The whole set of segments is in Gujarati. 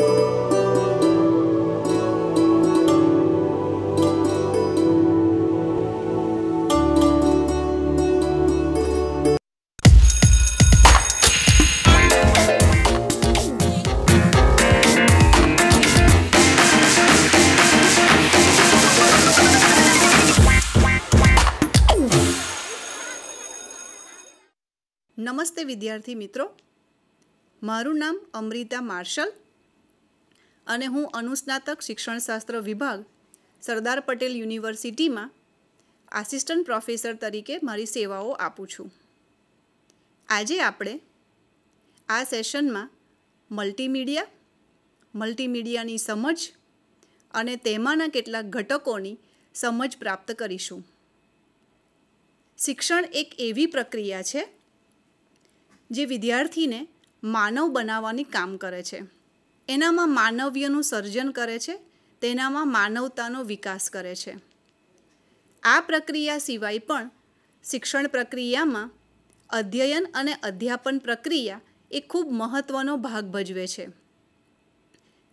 નમસ્તે વિદ્યાર્થી મિત્રો મારું નામ અમૃતા માર્શલ અને હું અનુસ્નાતક શિક્ષણશાસ્ત્ર વિભાગ સરદાર પટેલ યુનિવર્સિટીમાં આસિસ્ટન્ટ પ્રોફેસર તરીકે મારી સેવાઓ આપું છું આજે આપણે આ સેશનમાં મલ્ટીમીડિયા મલ્ટીમીડિયાની સમજ અને તેમાંના કેટલાક ઘટકોની સમજ પ્રાપ્ત કરીશું શિક્ષણ એક એવી પ્રક્રિયા છે જે વિદ્યાર્થીને માનવ બનાવવાની કામ કરે છે એનામાં માનવ્યનું સર્જન કરે છે તેનામાં માનવતાનો વિકાસ કરે છે આ પ્રક્રિયા સિવાય પણ શિક્ષણ પ્રક્રિયામાં અધ્યયન અને અધ્યાપન પ્રક્રિયા એ ખૂબ મહત્ત્વનો ભાગ ભજવે છે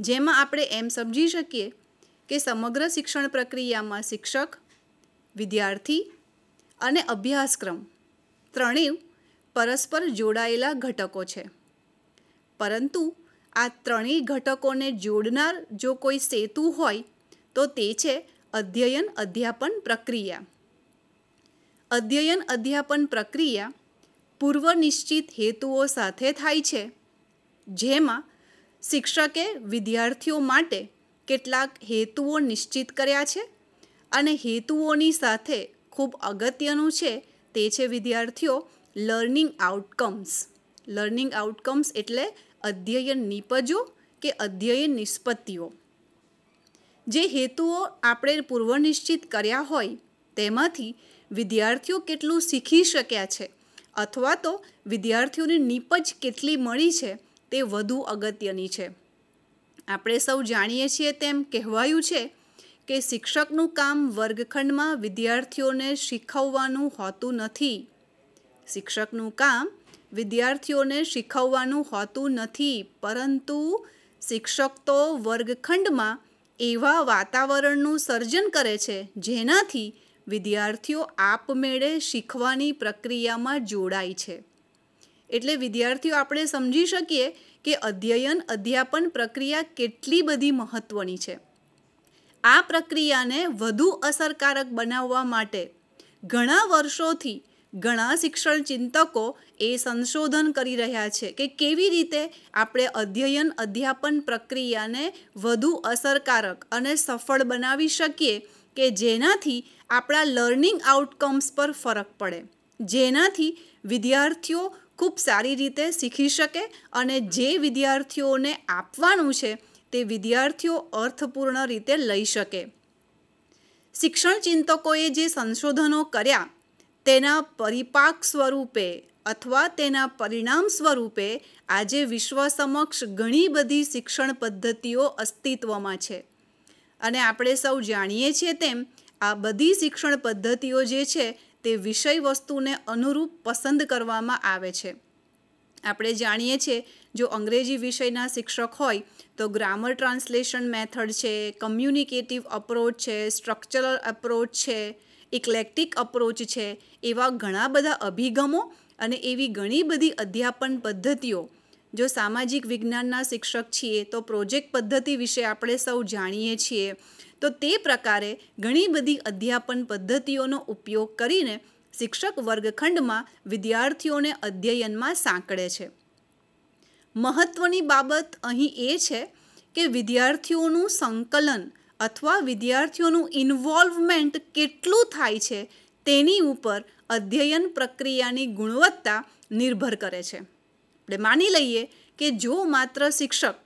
જેમાં આપણે એમ સમજી શકીએ કે સમગ્ર શિક્ષણ પ્રક્રિયામાં શિક્ષક વિદ્યાર્થી અને અભ્યાસક્રમ ત્રણેય પરસ્પર જોડાયેલા ઘટકો છે પરંતુ આ ત્રણેય ઘટકોને જોડનાર જો કોઈ સેતુ હોય તો તે છે અધ્યયન અધ્યાપન પ્રક્રિયા અધ્યયન અધ્યાપન પ્રક્રિયા પૂર્વ નિશ્ચિત હેતુઓ સાથે થાય છે જેમાં શિક્ષકે વિદ્યાર્થીઓ માટે કેટલાક હેતુઓ નિશ્ચિત કર્યા છે અને હેતુઓની સાથે ખૂબ અગત્યનું છે તે છે વિદ્યાર્થીઓ લર્નિંગ આઉટકમ્સ લર્નિંગ આઉટકમ્સ એટલે અધ્યયન નિપજો કે અધ્યયન નિષ્પત્તિઓ જે હેતુઓ આપણે પૂર્વનિશ્ચિત કર્યા હોય તેમાંથી વિદ્યાર્થીઓ કેટલું શીખી શક્યા છે અથવા તો વિદ્યાર્થીઓની નિપજ કેટલી મળી છે તે વધુ અગત્યની છે આપણે સૌ જાણીએ છીએ તેમ કહેવાયું છે કે શિક્ષકનું કામ વર્ગખંડમાં વિદ્યાર્થીઓને શીખવવાનું હોતું નથી શિક્ષકનું કામ વિદ્યાર્થીઓને શીખવવાનું હોતું નથી પરંતુ શિક્ષક તો વર્ગખંડમાં એવા વાતાવરણનું સર્જન કરે છે જેનાથી વિદ્યાર્થીઓ આપમેળે શીખવાની પ્રક્રિયામાં જોડાય છે એટલે વિદ્યાર્થીઓ આપણે સમજી શકીએ કે અધ્યયન અધ્યાપન પ્રક્રિયા કેટલી બધી મહત્ત્વની છે આ પ્રક્રિયાને વધુ અસરકારક બનાવવા માટે ઘણા વર્ષોથી ઘણા શિક્ષણ ચિંતકો એ સંશોધન કરી રહ્યા છે કે કેવી રીતે આપણે અધ્યયન અધ્યાપન પ્રક્રિયાને વધુ અસરકારક અને સફળ બનાવી શકીએ કે જેનાથી આપણા લર્નિંગ આઉટકમ્સ પર ફરક પડે જેનાથી વિદ્યાર્થીઓ ખૂબ સારી રીતે શીખી શકે અને જે વિદ્યાર્થીઓને આપવાનું છે તે વિદ્યાર્થીઓ અર્થપૂર્ણ રીતે લઈ શકે શિક્ષણ ચિંતકોએ જે સંશોધનો કર્યા તેના પરિપાક સ્વરૂપે અથવા તેના પરિણામ સ્વરૂપે આજે વિશ્વ સમક્ષ ઘણી બધી શિક્ષણ પદ્ધતિઓ અસ્તિત્વમાં છે અને આપણે સૌ જાણીએ છીએ તેમ આ બધી શિક્ષણ પદ્ધતિઓ જે છે તે વિષય વસ્તુને અનુરૂપ પસંદ કરવામાં આવે છે આપણે જાણીએ છીએ જો અંગ્રેજી વિષયના શિક્ષક હોય તો ગ્રામર ટ્રાન્સલેશન મેથડ છે કમ્યુનિકેટિવ અપ્રોચ છે સ્ટ્રક્ચરલ અપ્રોચ છે ઇક્લેક્ટિક અપ્રોચ છે એવા ઘણા બધા અભિગમો અને એવી ઘણી બધી અધ્યાપન પદ્ધતિઓ જો સામાજિક વિજ્ઞાનના શિક્ષક છીએ તો પ્રોજેક્ટ પદ્ધતિ વિશે આપણે સૌ જાણીએ છીએ તો તે પ્રકારે ઘણી બધી અધ્યાપન પદ્ધતિઓનો ઉપયોગ કરીને શિક્ષક વર્ગખંડમાં વિદ્યાર્થીઓને અધ્યયનમાં સાંકળે છે મહત્ત્વની બાબત અહીં એ છે કે વિદ્યાર્થીઓનું સંકલન અથવા વિદ્યાર્થીઓનું ઇન્વોલ્વમેન્ટ કેટલું થાય છે તેની ઉપર અધ્યયન પ્રક્રિયાની ગુણવત્તા નિર્ભર કરે છે આપણે માની લઈએ કે જો માત્ર શિક્ષક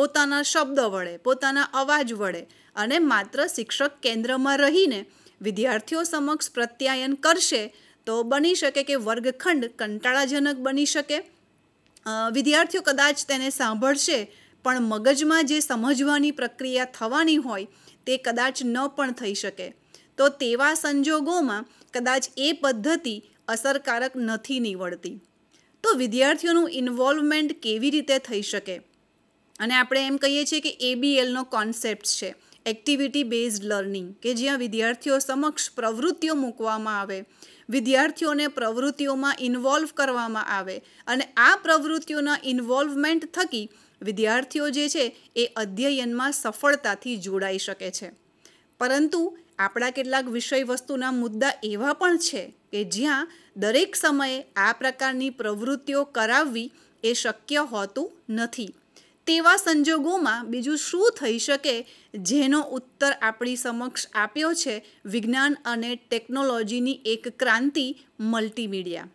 પોતાના શબ્દ વડે પોતાના અવાજ વડે અને માત્ર શિક્ષક કેન્દ્રમાં રહીને વિદ્યાર્થીઓ સમક્ષ પ્રત્યાયન કરશે તો બની શકે કે વર્ગખંડ કંટાળાજનક બની શકે વિદ્યાર્થીઓ કદાચ તેને સાંભળશે પણ મગજમાં જે સમજવાની પ્રક્રિયા થવાની હોય તે કદાચ ન પણ થઈ શકે તો તેવા સંજોગોમાં કદાચ એ પદ્ધતિ અસરકારક નથી નીવડતી તો વિદ્યાર્થીઓનું ઇન્વોલ્વમેન્ટ કેવી રીતે થઈ શકે અને આપણે એમ કહીએ છીએ કે એબીએલનો કોન્સેપ્ટ છે એક્ટિવિટી બેઝડ લર્નિંગ કે જ્યાં વિદ્યાર્થીઓ સમક્ષ પ્રવૃત્તિઓ મૂકવામાં આવે વિદ્યાર્થીઓને પ્રવૃત્તિઓમાં ઇન્વોલ્વ કરવામાં આવે અને આ પ્રવૃત્તિઓના ઇન્વોલ્વમેન્ટ થકી વિદ્યાર્થીઓ જે છે એ અધ્યયનમાં સફળતાથી જોડાઈ શકે છે પરંતુ આપણા કેટલાક વિષય વસ્તુના મુદ્દા એવા પણ છે કે જ્યાં દરેક સમયે આ પ્રકારની પ્રવૃત્તિઓ કરાવવી એ શક્ય હોતું નથી તેવા સંજોગોમાં બીજું શું થઈ શકે જેનો ઉત્તર આપણી સમક્ષ આપ્યો છે વિજ્ઞાન અને ટેકનોલોજીની એક ક્રાંતિ મલ્ટીમીડિયા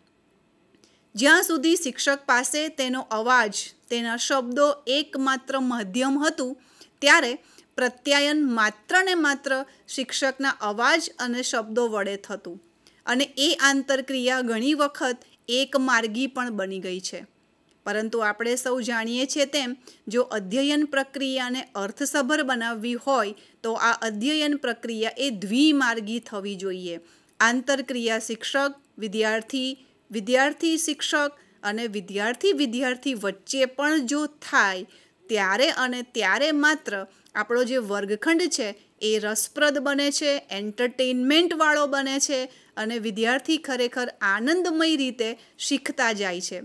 જ્યાં સુધી શિક્ષક પાસે તેનો અવાજ તેના શબ્દો એકમાત્ર માધ્યમ હતું ત્યારે પ્રત્યાયન માત્ર ને માત્ર શિક્ષકના અવાજ અને શબ્દો વડે થતું અને એ આંતરક્રિયા ઘણી વખત એક માર્ગી પણ બની ગઈ છે પરંતુ આપણે સૌ જાણીએ છીએ તેમ જો અધ્યયન પ્રક્રિયાને અર્થસભર બનાવવી હોય તો આ અધ્યયન પ્રક્રિયા એ દ્વિમાર્ગી થવી જોઈએ આંતરક્રિયા શિક્ષક વિદ્યાર્થી વિદ્યાર્થી શિક્ષક અને વિદ્યાર્થી વિદ્યાર્થી વચ્ચે પણ જો થાય ત્યારે અને ત્યારે માત્ર આપણો જે વર્ગખંડ છે એ રસપ્રદ બને છે એન્ટરટેઇનમેન્ટવાળો બને છે અને વિદ્યાર્થી ખરેખર આનંદમય રીતે શીખતા જાય છે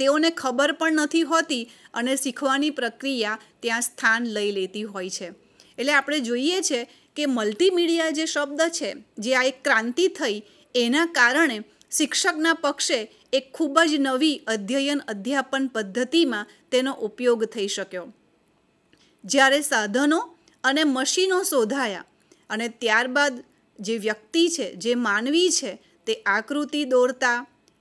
તેઓને ખબર પણ નથી હોતી અને શીખવાની પ્રક્રિયા ત્યાં સ્થાન લઈ લેતી હોય છે એટલે આપણે જોઈએ છે કે મલ્ટીમીડિયા જે શબ્દ છે જે આ એક ક્રાંતિ થઈ એના કારણે શિક્ષકના પક્ષે એક ખૂબ જ નવી અધ્યયન અધ્યાપન પદ્ધતિમાં તેનો ઉપયોગ થઈ શક્યો જ્યારે સાધનો અને મશીનો શોધાયા અને ત્યારબાદ જે વ્યક્તિ છે જે માનવી છે તે આકૃતિ દોરતા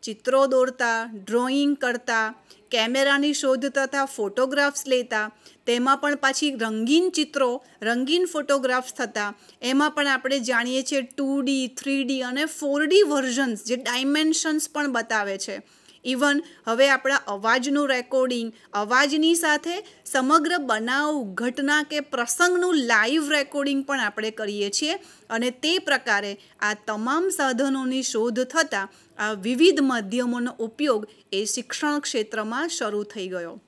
ચિત્રો દોરતા ડ્રોઈંગ કરતા કેમેરાની શોધ તથા ફોટોગ્રાફ્સ લેતા તેમાં પણ પાછી રંગીન ચિત્રો રંગીન ફોટોગ્રાફ્સ થતા એમાં પણ આપણે જાણીએ છીએ ટુ ડી થ્રી ડી અને ફોર ડી વર્ઝન્સ જે ડાયમેન્શન્સ પણ બતાવે છે ઇવન હવે આપણા અવાજનું રેકોર્ડિંગ અવાજની સાથે સમગ્ર બનાવ ઘટના કે પ્રસંગનું લાઈવ રેકોર્ડિંગ પણ આપણે કરીએ છીએ અને તે પ્રકારે આ તમામ સાધનોની શોધ થતાં આ વિવિધ માધ્યમોનો ઉપયોગ એ શિક્ષણ ક્ષેત્રમાં શરૂ થઈ ગયો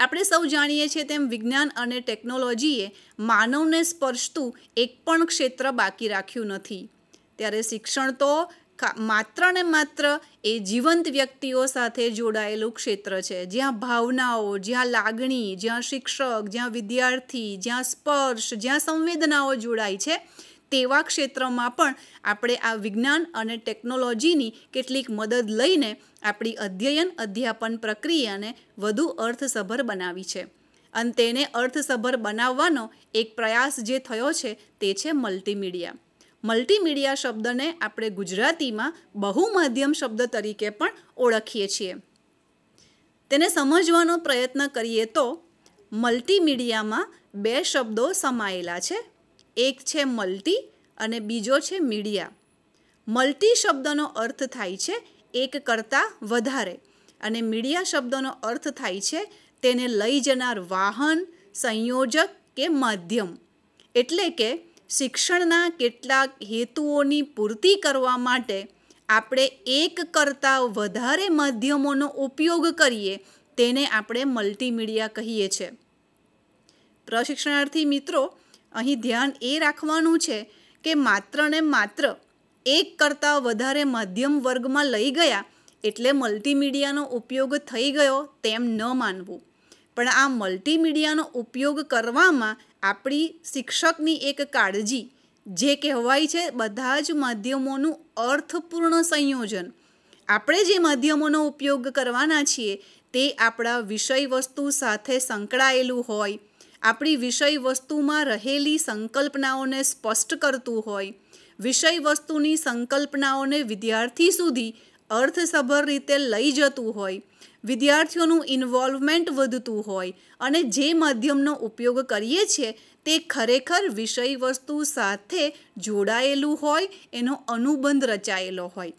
આપણે સૌ જાણીએ છીએ તેમ વિજ્ઞાન અને ટેકનોલોજીએ માનવને સ્પર્શતું એક પણ ક્ષેત્ર બાકી રાખ્યું નથી ત્યારે શિક્ષણ તો માત્ર ને માત્ર એ જીવંત વ્યક્તિઓ સાથે જોડાયેલું ક્ષેત્ર છે જ્યાં ભાવનાઓ જ્યાં લાગણી જ્યાં શિક્ષક જ્યાં વિદ્યાર્થી જ્યાં સ્પર્શ જ્યાં સંવેદનાઓ જોડાય છે તેવા ક્ષેત્રમાં પણ આપણે આ વિજ્ઞાન અને ટેકનોલોજીની કેટલીક મદદ લઈને આપણી અધ્યયન અધ્યાપન પ્રક્રિયાને વધુ અર્થસભર બનાવી છે અને તેને અર્થસભર બનાવવાનો એક પ્રયાસ જે થયો છે તે છે મલ્ટીમીડિયા મલ્ટીમીડિયા શબ્દને આપણે ગુજરાતીમાં બહુમાધ્યમ શબ્દ તરીકે પણ ઓળખીએ છીએ તેને સમજવાનો પ્રયત્ન કરીએ તો મલ્ટીમીડિયામાં બે શબ્દો સમાયેલા છે એક છે મલ્ટી અને બીજો છે મીડિયા મલ્ટી શબ્દનો અર્થ થાય છે એક કરતાં વધારે અને મીડિયા શબ્દનો અર્થ થાય છે તેને લઈ જનાર વાહન સંયોજક કે માધ્યમ એટલે કે શિક્ષણના કેટલાક હેતુઓની પૂર્તિ કરવા માટે આપણે એક કરતાં વધારે માધ્યમોનો ઉપયોગ કરીએ તેને આપણે મલ્ટીમીડિયા કહીએ છીએ પ્રશિક્ષણાર્થી મિત્રો અહીં ધ્યાન એ રાખવાનું છે કે માત્ર ને માત્ર એક કરતાં વધારે મધ્યમ વર્ગમાં લઈ ગયા એટલે મલ્ટીમીડિયાનો ઉપયોગ થઈ ગયો તેમ ન માનવું પણ આ મલ્ટીમીડિયાનો ઉપયોગ કરવામાં આપણી શિક્ષકની એક કાળજી જે કહેવાય છે બધા જ માધ્યમોનું અર્થપૂર્ણ સંયોજન આપણે જે માધ્યમોનો ઉપયોગ કરવાના છીએ તે આપણા વિષય વસ્તુ સાથે સંકળાયેલું હોય આપણી વિષય વસ્તુમાં રહેલી સંકલ્પનાઓને સ્પષ્ટ કરતું હોય વિષય વસ્તુની સંકલ્પનાઓને વિદ્યાર્થી સુધી અર્થસભર રીતે લઈ જતું હોય વિદ્યાર્થીઓનું ઇન્વોલ્વમેન્ટ વધતું હોય અને જે માધ્યમનો ઉપયોગ કરીએ છીએ તે ખરેખર વિષય વસ્તુ સાથે જોડાયેલું હોય એનો અનુબંધ રચાયેલો હોય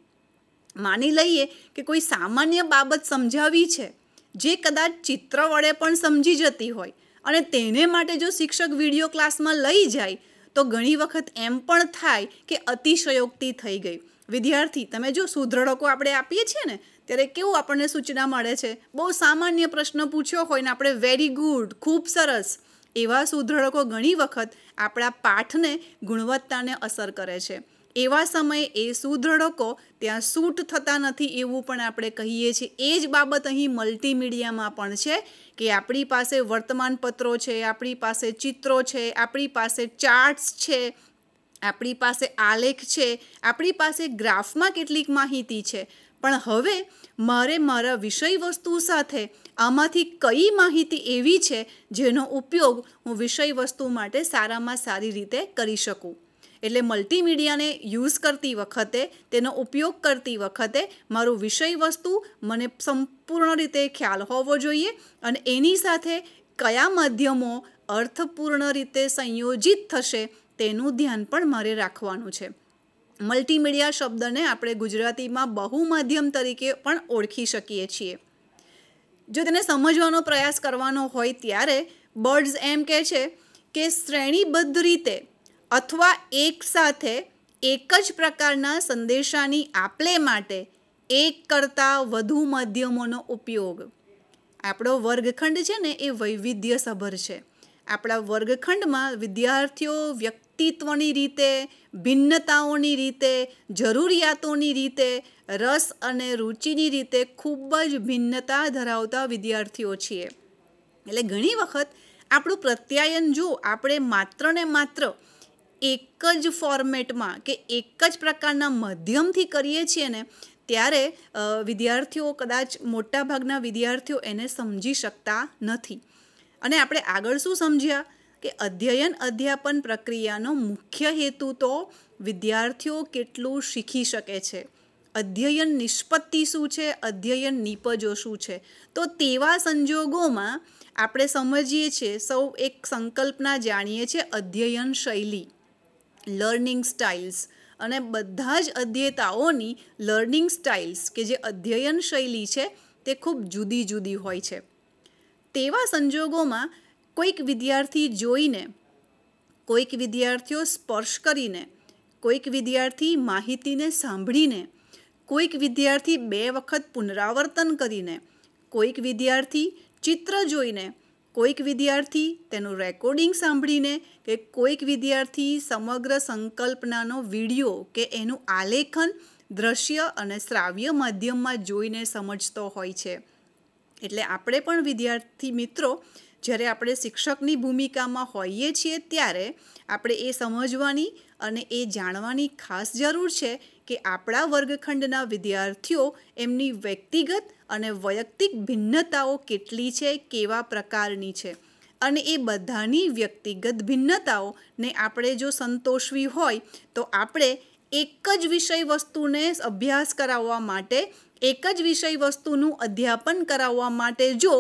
માની લઈએ કે કોઈ સામાન્ય બાબત સમજાવી છે જે કદાચ ચિત્ર વડે પણ સમજી જતી હોય અને તેને માટે જો શિક્ષક વિડીયો ક્લાસમાં લઈ જાય તો ઘણી વખત એમ પણ થાય કે અતિશયોક્તિ થઈ ગઈ વિદ્યાર્થી તમે જો સુદ્રઢકો આપણે આપીએ છીએ ને ત્યારે કેવું આપણને સૂચના મળે છે બહુ સામાન્ય પ્રશ્ન પૂછ્યો હોય ને આપણે વેરી ગુડ ખૂબ સરસ એવા સુદ્રઢકો ઘણી વખત આપણા પાઠને ગુણવત્તાને અસર કરે છે એવા સમયે એ સુદ્રઢકો ત્યાં શૂટ થતા નથી એવું પણ આપણે કહીએ છીએ એ જ બાબત અહીં મલ્ટીમીડિયામાં પણ છે કે આપણી પાસે વર્તમાનપત્રો છે આપણી પાસે ચિત્રો છે આપણી પાસે ચાર્ટ્સ છે આપણી પાસે આલેખ છે આપણી પાસે ગ્રાફમાં કેટલીક માહિતી છે પણ હવે મારે મારા વિષય વસ્તુ સાથે આમાંથી કઈ માહિતી એવી છે જેનો ઉપયોગ હું વિષય વસ્તુ માટે સારામાં સારી રીતે કરી શકું એટલે મલ્ટીમીડિયાને યુઝ કરતી વખતે તેનો ઉપયોગ કરતી વખતે મારું વિષય વસ્તુ મને સંપૂર્ણ રીતે ખ્યાલ હોવો જોઈએ અને એની સાથે કયા માધ્યમો અર્થપૂર્ણ રીતે સંયોજિત થશે તેનું ધ્યાન પણ મારે રાખવાનું છે મલ્ટીમીડિયા શબ્દને આપણે ગુજરાતીમાં બહુ માધ્યમ તરીકે પણ ઓળખી શકીએ છીએ જો તેને સમજવાનો પ્રયાસ કરવાનો હોય ત્યારે બર્ડ્સ એમ કહે છે કે શ્રેણીબદ્ધ રીતે અથવા એક સાથે એક જ પ્રકારના સંદેશાની આપલે માટે એક કરતાં વધુ માધ્યમોનો ઉપયોગ આપણો વર્ગખંડ છે ને એ વૈવિધ્યસભર છે આપણા વર્ગખંડમાં વિદ્યાર્થીઓ વ્યક્તિત્વની રીતે ભિન્નતાઓની રીતે જરૂરિયાતોની રીતે રસ અને રુચિની રીતે ખૂબ જ ભિન્નતા ધરાવતા વિદ્યાર્થીઓ છીએ એટલે ઘણી વખત આપણું પ્રત્યાયન જો આપણે માત્ર ને માત્ર એક જ ફોર્મેટમાં કે એક જ પ્રકારના માધ્યમથી કરીએ છીએ ને ત્યારે વિદ્યાર્થીઓ કદાચ મોટાભાગના વિદ્યાર્થીઓ એને સમજી શકતા નથી અને આપણે આગળ શું સમજ્યા કે અધ્યયન અધ્યાપન પ્રક્રિયાનો મુખ્ય હેતુ તો વિદ્યાર્થીઓ કેટલું શીખી શકે છે અધ્યયન નિષ્પત્તિ શું છે અધ્યયન નિપજો શું છે તો તેવા સંજોગોમાં આપણે સમજીએ છીએ સૌ એક સંકલ્પના જાણીએ છીએ અધ્યયન શૈલી લર્નિંગ સ્ટાઇલ્સ અને બધા જ અધ્યેતાઓની લર્નિંગ સ્ટાઇલ્સ કે જે અધ્યયન શૈલી છે તે ખૂબ જુદી જુદી હોય છે તેવા સંજોગોમાં કોઈક વિદ્યાર્થી જોઈને કોઈક વિદ્યાર્થીઓ સ્પર્શ કરીને કોઈક વિદ્યાર્થી માહિતીને સાંભળીને કોઈક વિદ્યાર્થી બે વખત પુનરાવર્તન કરીને કોઈક વિદ્યાર્થી ચિત્ર જોઈને કોઈક વિદ્યાર્થી તેનું રેકોર્ડિંગ સાંભળીને કે કોઈક વિદ્યાર્થી સમગ્ર સંકલ્પનાનો વિડીયો કે એનું આલેખન દ્રશ્ય અને શ્રાવ્ય માધ્યમમાં જોઈને સમજતો હોય છે એટલે આપણે પણ વિદ્યાર્થી મિત્રો જ્યારે આપણે શિક્ષકની ભૂમિકામાં હોઈએ છીએ ત્યારે આપણે એ સમજવાની અને એ જાણવાની ખાસ જરૂર છે કે આપણા વર્ગખંડના વિદ્યાર્થીઓ એમની વ્યક્તિગત અને વૈયક્તિક ભિન્નતાઓ કેટલી છે કેવા પ્રકારની છે અને એ બધાની વ્યક્તિગત ભિન્નતાઓને આપણે જો સંતોષવી હોય તો આપણે એક જ વિષય વસ્તુને અભ્યાસ કરાવવા માટે એક જ વિષય વસ્તુનું અધ્યાપન કરાવવા માટે જો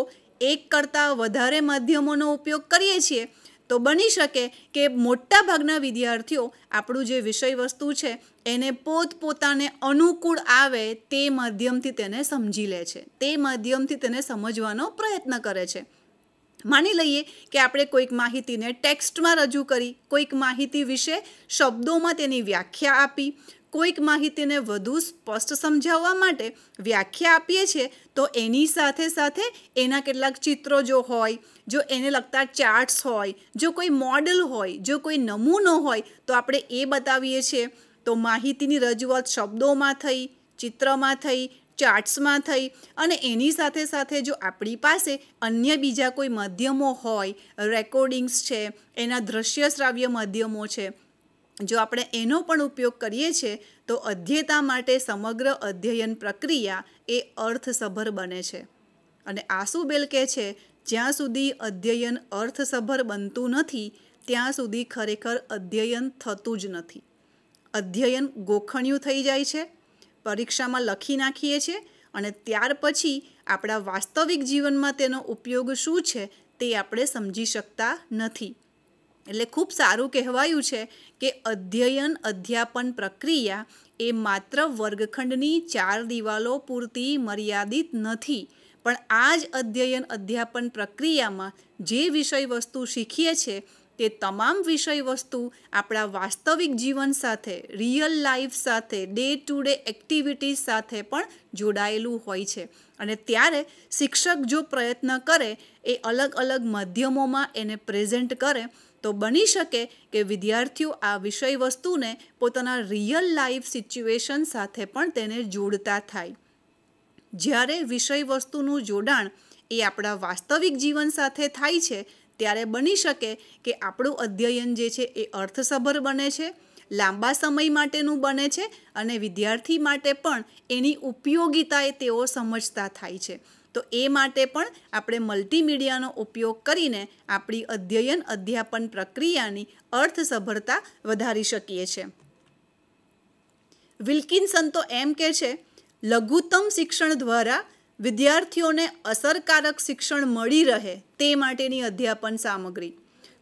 એક કરતાં વધારે માધ્યમોનો ઉપયોગ કરીએ છીએ તો બની શકે કે મોટાભાગના વિદ્યાર્થીઓ આપણું જે વિષય વસ્તુ છે એને પોતપોતાને અનુકૂળ આવે તે માધ્યમથી તેને સમજી લે છે તે માધ્યમથી તેને સમજવાનો પ્રયત્ન કરે છે માની લઈએ કે આપણે કોઈક માહિતીને ટેક્સ્ટમાં રજૂ કરી કોઈક માહિતી વિશે શબ્દોમાં તેની વ્યાખ્યા આપી કોઈક માહિતીને વધુ સ્પષ્ટ સમજાવવા માટે વ્યાખ્યા આપીએ છીએ તો એની સાથે સાથે એના કેટલાક ચિત્રો જો હોય જો એને લગતા ચાર્ટ્સ હોય જો કોઈ મોડલ હોય જો કોઈ નમૂનો હોય તો આપણે એ બતાવીએ છીએ તો માહિતીની રજૂઆત શબ્દોમાં થઈ ચિત્રમાં થઈ ચાર્ટ્સમાં થઈ અને એની સાથે સાથે જો આપણી પાસે અન્ય બીજા કોઈ માધ્યમો હોય રેકોર્ડિંગ્સ છે એના દ્રશ્ય શ્રાવ્ય માધ્યમો છે જો આપણે એનો પણ ઉપયોગ કરીએ છીએ તો અધ્યયતા માટે સમગ્ર અધ્યયન પ્રક્રિયા એ અર્થસભર બને છે અને આસુબેલ કહે છે જ્યાં સુધી અધ્યયન અર્થસભર બનતું નથી ત્યાં સુધી ખરેખર અધ્યયન થતું જ નથી અધ્યયન ગોખણિયું થઈ જાય છે પરીક્ષામાં લખી નાખીએ છીએ અને ત્યાર પછી આપણા વાસ્તવિક જીવનમાં તેનો ઉપયોગ શું છે તે આપણે સમજી શકતા નથી એટલે ખૂબ સારું કહેવાયું છે કે અધ્યયન અધ્યાપન પ્રક્રિયા એ માત્ર વર્ગખંડની ચાર દિવાલો પૂરતી મર્યાદિત નથી પણ આ જ અધ્યયન અધ્યાપન પ્રક્રિયામાં જે વિષય વસ્તુ શીખીએ છીએ તે તમામ વિષય વસ્તુ આપણા વાસ્તવિક જીવન સાથે રિયલ લાઈફ સાથે ડે ટુ ડે એક્ટિવિટીઝ સાથે પણ જોડાયેલું હોય છે અને ત્યારે શિક્ષક જો પ્રયત્ન કરે એ અલગ અલગ માધ્યમોમાં એને પ્રેઝન્ટ કરે તો બની શકે કે વિદ્યાર્થીઓ આ વિષય વસ્તુને પોતાના રિયલ લાઈફ સિચ્યુએશન સાથે પણ તેને જોડતા થાય જ્યારે વિષય વસ્તુનું જોડાણ એ આપણા વાસ્તવિક જીવન સાથે થાય છે ત્યારે બની શકે કે આપણું અધ્યયન જે છે એ અર્થસભર બને છે લાંબા સમય માટેનું બને છે અને વિદ્યાર્થી માટે પણ એની ઉપયોગિતાએ તેઓ સમજતા થાય છે તો એ માટે પણ આપણે મલ્ટીમીડિયાનો ઉપયોગ કરીને આપણી અધ્યયન અધ્યાપન પ્રક્રિયાની અર્થસભરતા વધારી શકીએ છીએ વિલ્કિન્સન તો એમ કે છે લઘુત્તમ શિક્ષણ દ્વારા વિદ્યાર્થીઓને અસરકારક શિક્ષણ મળી રહે તે માટેની અધ્યાપન સામગ્રી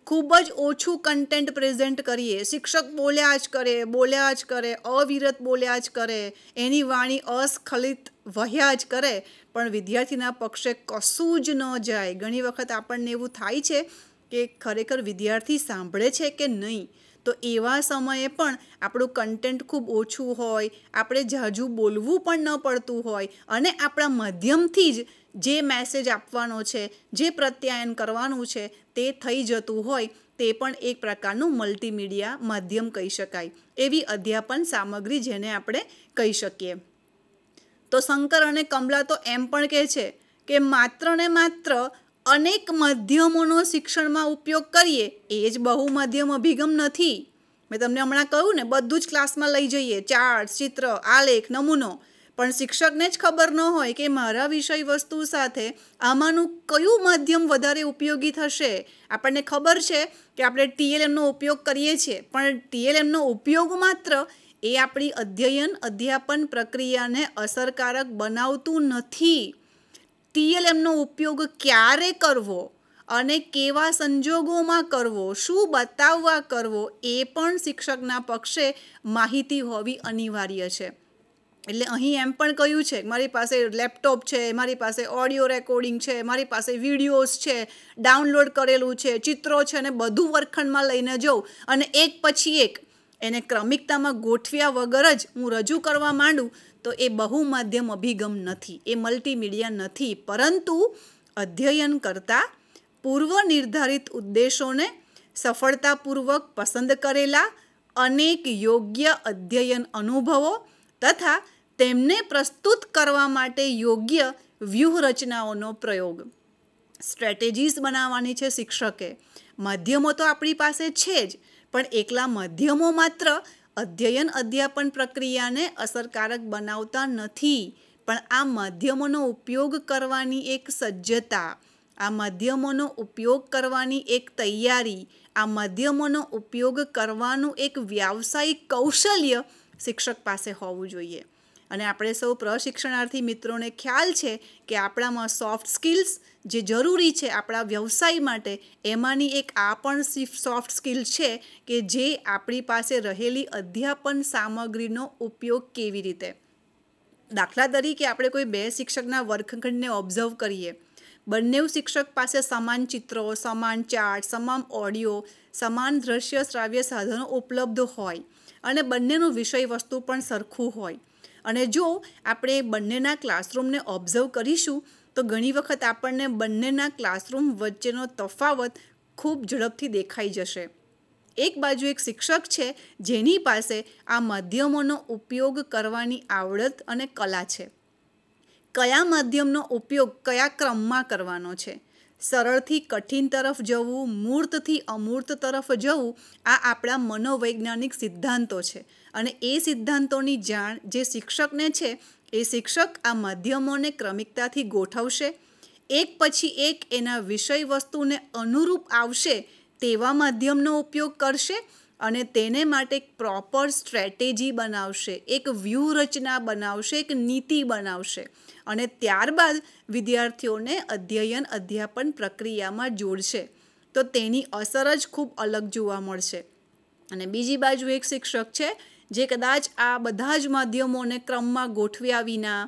ખૂબ જ ઓછું કન્ટેન્ટ પ્રેઝન્ટ કરીએ શિક્ષક બોલ્યા જ કરે બોલ્યા જ કરે અવિરત બોલ્યા જ કરે એની વાણી અસ્ખલિત વહ્યા જ કરે પણ વિદ્યાર્થીના પક્ષે કશું જ ન જાય ઘણી વખત આપણને એવું થાય છે કે ખરેખર વિદ્યાર્થી સાંભળે છે કે નહીં તો એવા સમયે પણ આપણું કન્ટેન્ટ ખૂબ ઓછું હોય આપણે જાજુ બોલવું પણ ન પડતું હોય અને આપણા માધ્યમથી જ જે મેસેજ આપવાનો છે જે પ્રત્યાયન કરવાનું છે તે થઈ જતું હોય તે પણ એક પ્રકારનું મલ્ટીમીડિયા માધ્યમ કહી શકાય એવી અધ્યાપન સામગ્રી જેને આપણે કહી શકીએ તો શંકર અને કમલા તો એમ પણ કહે છે કે માત્ર ને માત્ર અનેક માધ્યમોનો શિક્ષણમાં ઉપયોગ કરીએ એ જ બહુ માધ્યમ અભિગમ નથી મેં તમને હમણાં કહ્યું ને બધું જ ક્લાસમાં લઈ જઈએ ચાર્ટ ચિત્ર આલેખ નમૂનો પણ શિક્ષકને જ ખબર ન હોય કે મારા વિષય વસ્તુ સાથે આમાંનું કયું માધ્યમ વધારે ઉપયોગી થશે આપણને ખબર છે કે આપણે ટીએલએમનો ઉપયોગ કરીએ છીએ પણ ટીએલએમનો ઉપયોગ માત્ર એ આપણી અધ્યયન અધ્યાપન પ્રક્રિયાને અસરકારક બનાવતું નથી ટીએલએમનો ઉપયોગ ક્યારે કરવો અને કેવા સંજોગોમાં કરવો શું બતાવવા કરવો એ પણ શિક્ષકના પક્ષે માહિતી હોવી અનિવાર્ય છે એટલે અહીં એમ પણ કહ્યું છે મારી પાસે લેપટોપ છે મારી પાસે ઓડિયો રેકોર્ડિંગ છે મારી પાસે વિડીયોઝ છે ડાઉનલોડ કરેલું છે ચિત્રો છે અને બધું વર્ખંડમાં લઈને જઉં અને એક પછી એક એને ક્રમિકતામાં ગોઠવ્યા વગર જ હું રજૂ કરવા માંડું તો એ બહુ માધ્યમ અભિગમ નથી એ મલ્ટીમીડિયા નથી પરંતુ અધ્યયન કરતાં પૂર્વ નિર્ધારિત ઉદ્દેશોને સફળતાપૂર્વક પસંદ કરેલા અનેક યોગ્ય અધ્યયન અનુભવો તથા તેમને પ્રસ્તુત કરવા માટે યોગ્ય વ્યૂહરચનાઓનો પ્રયોગ સ્ટ્રેટેજીસ બનાવવાની છે શિક્ષકે માધ્યમો તો આપણી પાસે છે જ પણ એકલા માધ્યમો માત્ર અધ્યયન અધ્યાપન પ્રક્રિયાને અસરકારક બનાવતા નથી પણ આ માધ્યમોનો ઉપયોગ કરવાની એક સજ્જતા આ માધ્યમોનો ઉપયોગ કરવાની એક તૈયારી આ માધ્યમોનો ઉપયોગ કરવાનું એક વ્યાવસાયિક કૌશલ્ય શિક્ષક પાસે હોવું જોઈએ અને આપણે સૌ પ્રશિક્ષણાર્થી મિત્રોને ખ્યાલ છે કે આપણામાં સોફ્ટ સ્કિલ્સ જે જરૂરી છે આપણા વ્યવસાય માટે એમાંની એક આ પણ સોફ્ટ સ્કિલ છે કે જે આપણી પાસે રહેલી અધ્યાપન સામગ્રીનો ઉપયોગ કેવી રીતે દાખલા તરીકે આપણે કોઈ બે શિક્ષકના વર્ગખંડને ઓબ્ઝર્વ કરીએ બંને શિક્ષક પાસે સમાન ચિત્રો સમાન ચાર્ટ સમાન ઓડિયો સમાન દ્રશ્ય શ્રાવ્ય સાધનો ઉપલબ્ધ હોય અને બંનેનું વિષય વસ્તુ પણ સરખું હોય અને જો આપણે બંનેના ક્લાસરૂમને ઓબ્ઝર્વ કરીશું તો ઘણી વખત આપણને બંનેના ક્લાસરૂમ વચ્ચેનો તફાવત ખૂબ ઝડપથી દેખાઈ જશે એક બાજુ એક શિક્ષક છે જેની પાસે આ માધ્યમોનો ઉપયોગ કરવાની આવડત અને કલા છે કયા માધ્યમનો ઉપયોગ કયા ક્રમમાં કરવાનો છે સરળથી કઠિન તરફ જવું મૂર્તથી અમૂર્ત તરફ જવું આ આપણા મનોવૈજ્ઞાનિક સિદ્ધાંતો છે અને એ સિદ્ધાંતોની જાણ જે શિક્ષકને છે એ શિક્ષક આ માધ્યમોને ક્રમિકતાથી ગોઠવશે એક પછી એક એના વિષય વસ્તુને અનુરૂપ આવશે તેવા માધ્યમનો ઉપયોગ કરશે અને તેને માટે એક પ્રોપર સ્ટ્રેટેજી બનાવશે એક વ્યૂહરચના બનાવશે એક નીતિ બનાવશે અને ત્યારબાદ વિદ્યાર્થીઓને અધ્યયન અધ્યાપન પ્રક્રિયામાં જોડશે તો તેની અસર જ ખૂબ અલગ જોવા મળશે અને બીજી બાજુ એક શિક્ષક છે જે કદાચ આ બધા જ માધ્યમોને ક્રમમાં ગોઠવ્યા વિના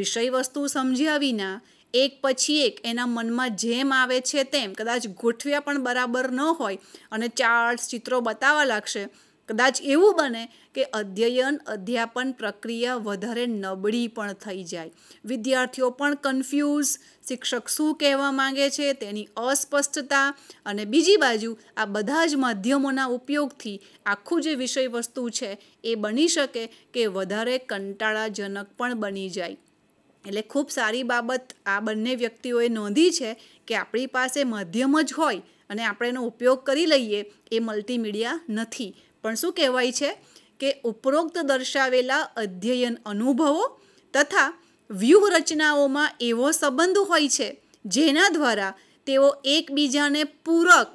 વિષય વસ્તુ સમજ્યા વિના એક પછી એક એના મનમાં જેમ આવે છે તેમ કદાચ ગોઠવ્યા પણ બરાબર ન હોય અને ચાર્ટ્સ ચિત્રો બતાવવા લાગશે કદાચ એવું બને કે અધ્યયન અધ્યાપન પ્રક્રિયા વધારે નબળી પણ થઈ જાય વિદ્યાર્થીઓ પણ કન્ફ્યુઝ શિક્ષક શું કહેવા માંગે છે તેની અસ્પષ્ટતા અને બીજી બાજુ આ બધા જ માધ્યમોના ઉપયોગથી આખું જે વિષય વસ્તુ છે એ બની શકે કે વધારે કંટાળાજનક પણ બની જાય એટલે ખૂબ સારી બાબત આ બંને વ્યક્તિઓએ નોંધી છે કે આપણી પાસે માધ્યમ જ હોય અને આપણે એનો ઉપયોગ કરી લઈએ એ મલ્ટીમીડિયા નથી પણ શું કહેવાય છે કે ઉપરોક્ત દર્શાવેલા અધ્યયન અનુભવો તથા વ્યૂહરચનાઓમાં એવો સંબંધ હોય છે જેના દ્વારા તેઓ એકબીજાને પૂરક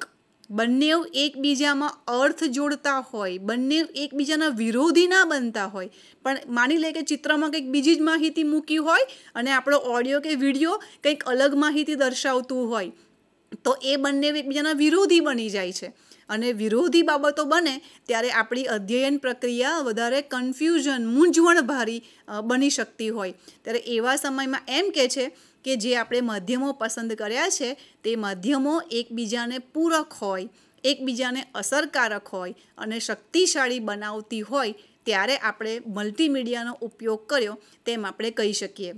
બંને એકબીજામાં અર્થ જોડતા હોય બંને એકબીજાના વિરોધી ના બનતા હોય પણ માની લે કે ચિત્રમાં કંઈક બીજી જ માહિતી મૂકી હોય અને આપણો ઓડિયો કે વિડીયો કંઈક અલગ માહિતી દર્શાવતું હોય તો એ બંને એકબીજાના વિરોધી બની જાય છે અને વિરોધી બાબતો બને ત્યારે આપણી અધ્યયન પ્રક્રિયા વધારે કન્ફ્યુઝન મૂંઝવણભારી બની શકતી હોય ત્યારે એવા સમયમાં એમ કે છે કે જે આપણે માધ્યમો પસંદ કર્યા છે તે માધ્યમો એકબીજાને પૂરક હોય એકબીજાને અસરકારક હોય અને શક્તિશાળી બનાવતી હોય ત્યારે આપણે મલ્ટીમીડિયાનો ઉપયોગ કર્યો તેમ આપણે કહી શકીએ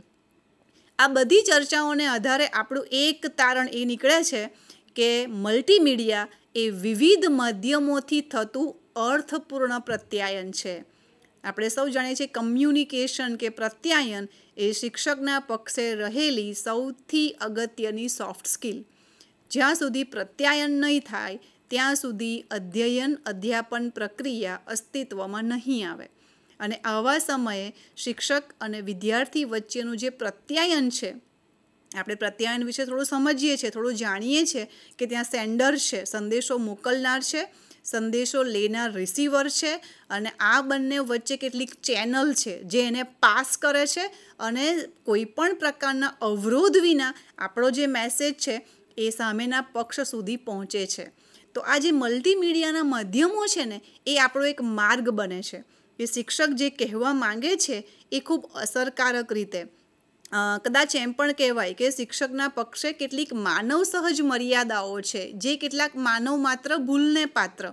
આ બધી ચર્ચાઓને આધારે આપણું એક તારણ એ નીકળે છે કે મલ્ટીમીડિયા એ વિવિધ માધ્યમોથી થતું અર્થપૂર્ણ પ્રત્યાયન છે આપણે સૌ જાણીએ છીએ કમ્યુનિકેશન કે પ્રત્યાયન એ શિક્ષકના પક્ષે રહેલી સૌથી અગત્યની સોફ્ટ સ્કિલ જ્યાં સુધી પ્રત્યાયન નહીં થાય ત્યાં સુધી અધ્યયન અધ્યાપન પ્રક્રિયા અસ્તિત્વમાં નહીં આવે અને આવા સમયે શિક્ષક અને વિદ્યાર્થી વચ્ચેનું જે પ્રત્યાયન છે આપણે પ્રત્યાયન વિશે થોડું સમજીએ છીએ થોડું જાણીએ છીએ કે ત્યાં સેન્ડર છે સંદેશો મોકલનાર છે સંદેશો લેનાર રિસીવર છે અને આ બંને વચ્ચે કેટલીક ચેનલ છે જે એને પાસ કરે છે અને કોઈપણ પ્રકારના અવરોધ વિના આપણો જે મેસેજ છે એ સામેના પક્ષ સુધી પહોંચે છે તો આ જે મલ્ટીમીડિયાના માધ્યમો છે ને એ આપણો એક માર્ગ બને છે કે શિક્ષક જે કહેવા માંગે છે એ ખૂબ અસરકારક રીતે કદાચ એમ પણ કહેવાય કે શિક્ષકના પક્ષે કેટલીક માનવ સહજ મર્યાદાઓ છે જે કેટલાક માનવ માત્ર ભૂલને પાત્ર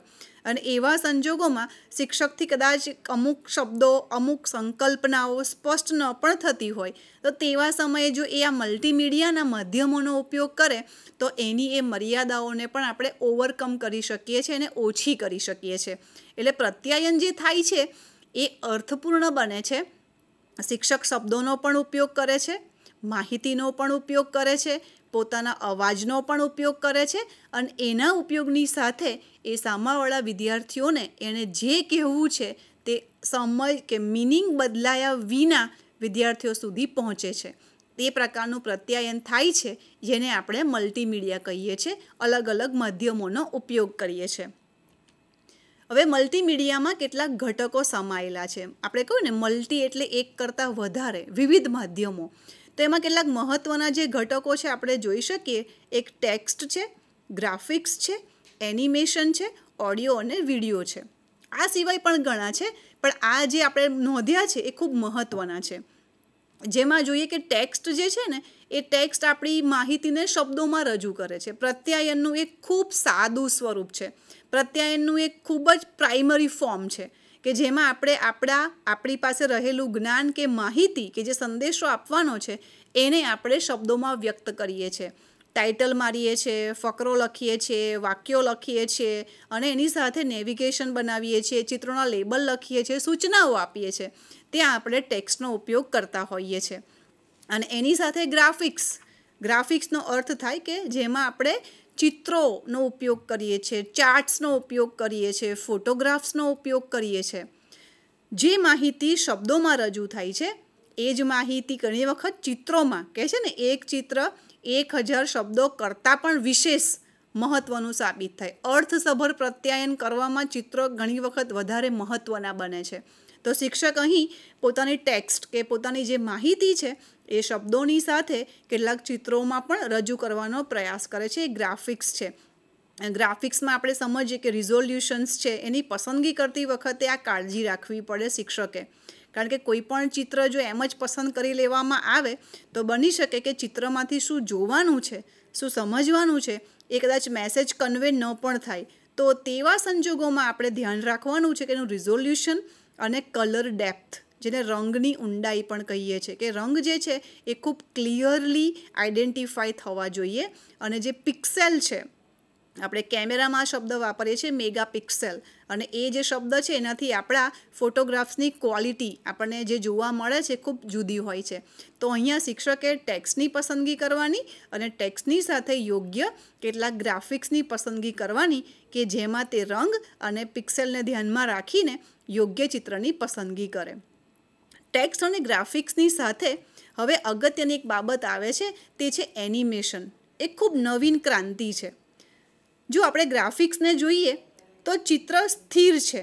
અને એવા સંજોગોમાં શિક્ષકથી કદાચ અમુક શબ્દો અમુક સંકલ્પનાઓ સ્પષ્ટ ન પણ થતી હોય તો તેવા સમયે જો એ આ મલ્ટીમીડિયાના માધ્યમોનો ઉપયોગ કરે તો એની એ મર્યાદાઓને પણ આપણે ઓવરકમ કરી શકીએ છીએ અને ઓછી કરી શકીએ છીએ એટલે પ્રત્યાયન જે થાય છે એ અર્થપૂર્ણ બને છે શિક્ષક શબ્દોનો પણ ઉપયોગ કરે છે માહિતીનો પણ ઉપયોગ કરે છે પોતાના અવાજનો પણ ઉપયોગ કરે છે અને એના ઉપયોગની સાથે એ સામાવાળા વિદ્યાર્થીઓને એણે જે કહેવું છે તે સમય કે મિનિંગ બદલાયા વિના વિદ્યાર્થીઓ સુધી પહોંચે છે તે પ્રકારનું પ્રત્યાયન થાય છે જેને આપણે મલ્ટીમીડિયા કહીએ છીએ અલગ અલગ માધ્યમોનો ઉપયોગ કરીએ છીએ હવે મલ્ટીમીડિયામાં કેટલાક ઘટકો સમાયેલા છે આપણે કહ્યું ને મલ્ટી એટલે એક કરતાં વધારે વિવિધ માધ્યમો તો એમાં કેટલાક મહત્ત્વના જે ઘટકો છે આપણે જોઈ શકીએ એક ટેક્સ્ટ છે ગ્રાફિક્સ છે એનિમેશન છે ઓડિયો અને વિડીયો છે આ સિવાય પણ ઘણા છે પણ આ જે આપણે નોંધ્યા છે એ ખૂબ મહત્ત્વના છે જેમાં જોઈએ કે ટેક્સ્ટ જે છે ને એ ટેક્સ્ટ આપણી માહિતીને શબ્દોમાં રજૂ કરે છે પ્રત્યાયનનું એક ખૂબ સાદું સ્વરૂપ છે પ્રત્યાયનનું એક ખૂબ જ પ્રાઇમરી ફોર્મ છે કે જેમાં આપણે આપણા આપણી પાસે રહેલું જ્ઞાન કે માહિતી કે જે સંદેશો આપવાનો છે એને આપણે શબ્દોમાં વ્યક્ત કરીએ છીએ ટાઇટલ મારીએ છીએ ફકરો લખીએ છીએ વાક્યો લખીએ છીએ અને એની સાથે નેવિગેશન બનાવીએ છીએ ચિત્રોના લેબલ લખીએ છીએ સૂચનાઓ આપીએ છીએ ત્યાં આપણે ટેક્સ્ટનો ઉપયોગ કરતા હોઈએ છીએ અને એની સાથે ગ્રાફિક્સ ગ્રાફિક્સનો અર્થ થાય કે જેમાં આપણે ચિત્રોનો ઉપયોગ કરીએ છીએ ચાર્ટ્સનો ઉપયોગ કરીએ છીએ ફોટોગ્રાફ્સનો ઉપયોગ કરીએ છીએ જે માહિતી શબ્દોમાં રજૂ થાય છે એ જ માહિતી ઘણી વખત ચિત્રોમાં કહે છે ને એક ચિત્ર એક હજાર શબ્દો કરતાં પણ વિશેષ મહત્ત્વનું સાબિત થાય અર્થસભર પ્રત્યાયન કરવામાં ચિત્રો ઘણી વખત વધારે મહત્ત્વના બને છે તો શિક્ષક અહીં પોતાની ટેક્સ્ટ કે પોતાની જે માહિતી છે એ શબ્દોની સાથે કેટલાક ચિત્રોમાં પણ રજૂ કરવાનો પ્રયાસ કરે છે એ ગ્રાફિક્સ છે ગ્રાફિક્સમાં આપણે સમજીએ કે રિઝોલ્યુશન્સ છે એની પસંદગી કરતી વખતે આ કાળજી રાખવી પડે શિક્ષકે કારણ કે કોઈપણ ચિત્ર જો એમ જ પસંદ કરી લેવામાં આવે તો બની શકે કે ચિત્રમાંથી શું જોવાનું છે શું સમજવાનું છે એ કદાચ મેસેજ કન્વે ન પણ થાય તો તેવા સંજોગોમાં આપણે ધ્યાન રાખવાનું છે કે એનું રિઝોલ્યુશન અને કલર ડેપ્થ જેને રંગની ઊંડાઈ પણ કહીએ છીએ કે રંગ જે છે એ ખૂબ ક્લિયરલી આઈડેન્ટિફાય થવા જોઈએ અને જે પિક્સેલ છે આપણે કેમેરામાં શબ્દ વાપરીએ છીએ મેગા પિક્સેલ અને એ જે શબ્દ છે એનાથી આપણા ફોટોગ્રાફ્સની ક્વોલિટી આપણને જે જોવા મળે છે ખૂબ જુદી હોય છે તો અહીંયા શિક્ષકે ટેક્સની પસંદગી કરવાની અને ટેક્સની સાથે યોગ્ય કેટલાક ગ્રાફિક્સની પસંદગી કરવાની કે જેમાં તે રંગ અને પિક્સેલને ધ્યાનમાં રાખીને યોગ્ય ચિત્રની પસંદગી કરે ટેક્સ્ટ અને ગ્રાફિક્સની સાથે હવે અગત્યની એક બાબત આવે છે તે છે એનિમેશન એ ખૂબ નવીન ક્રાંતિ છે જો આપણે ગ્રાફિક્સને જોઈએ તો ચિત્ર સ્થિર છે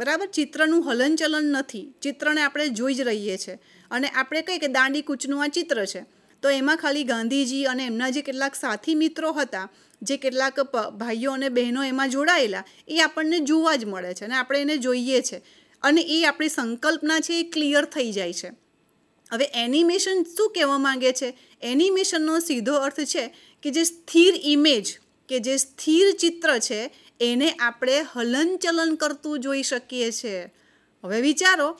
બરાબર ચિત્રનું હલનચલન નથી ચિત્રને આપણે જોઈ જ રહીએ છીએ અને આપણે કહીએ કે દાંડી કૂચનું આ ચિત્ર છે તો એમાં ખાલી ગાંધીજી અને એમના જે કેટલાક સાથી મિત્રો હતા જે કેટલાક ભાઈઓ અને બહેનો એમાં જોડાયેલા એ આપણને જોવા જ મળે છે અને આપણે એને જોઈએ છીએ અને એ આપણી સંકલ્પના છે એ ક્લિયર થઈ જાય છે હવે એનિમેશન શું કહેવા માગે છે એનિમેશનનો સીધો અર્થ છે કે જે સ્થિર ઇમેજ કે જે સ્થિર ચિત્ર છે એને આપણે હલનચલન કરતું જોઈ શકીએ છીએ હવે વિચારો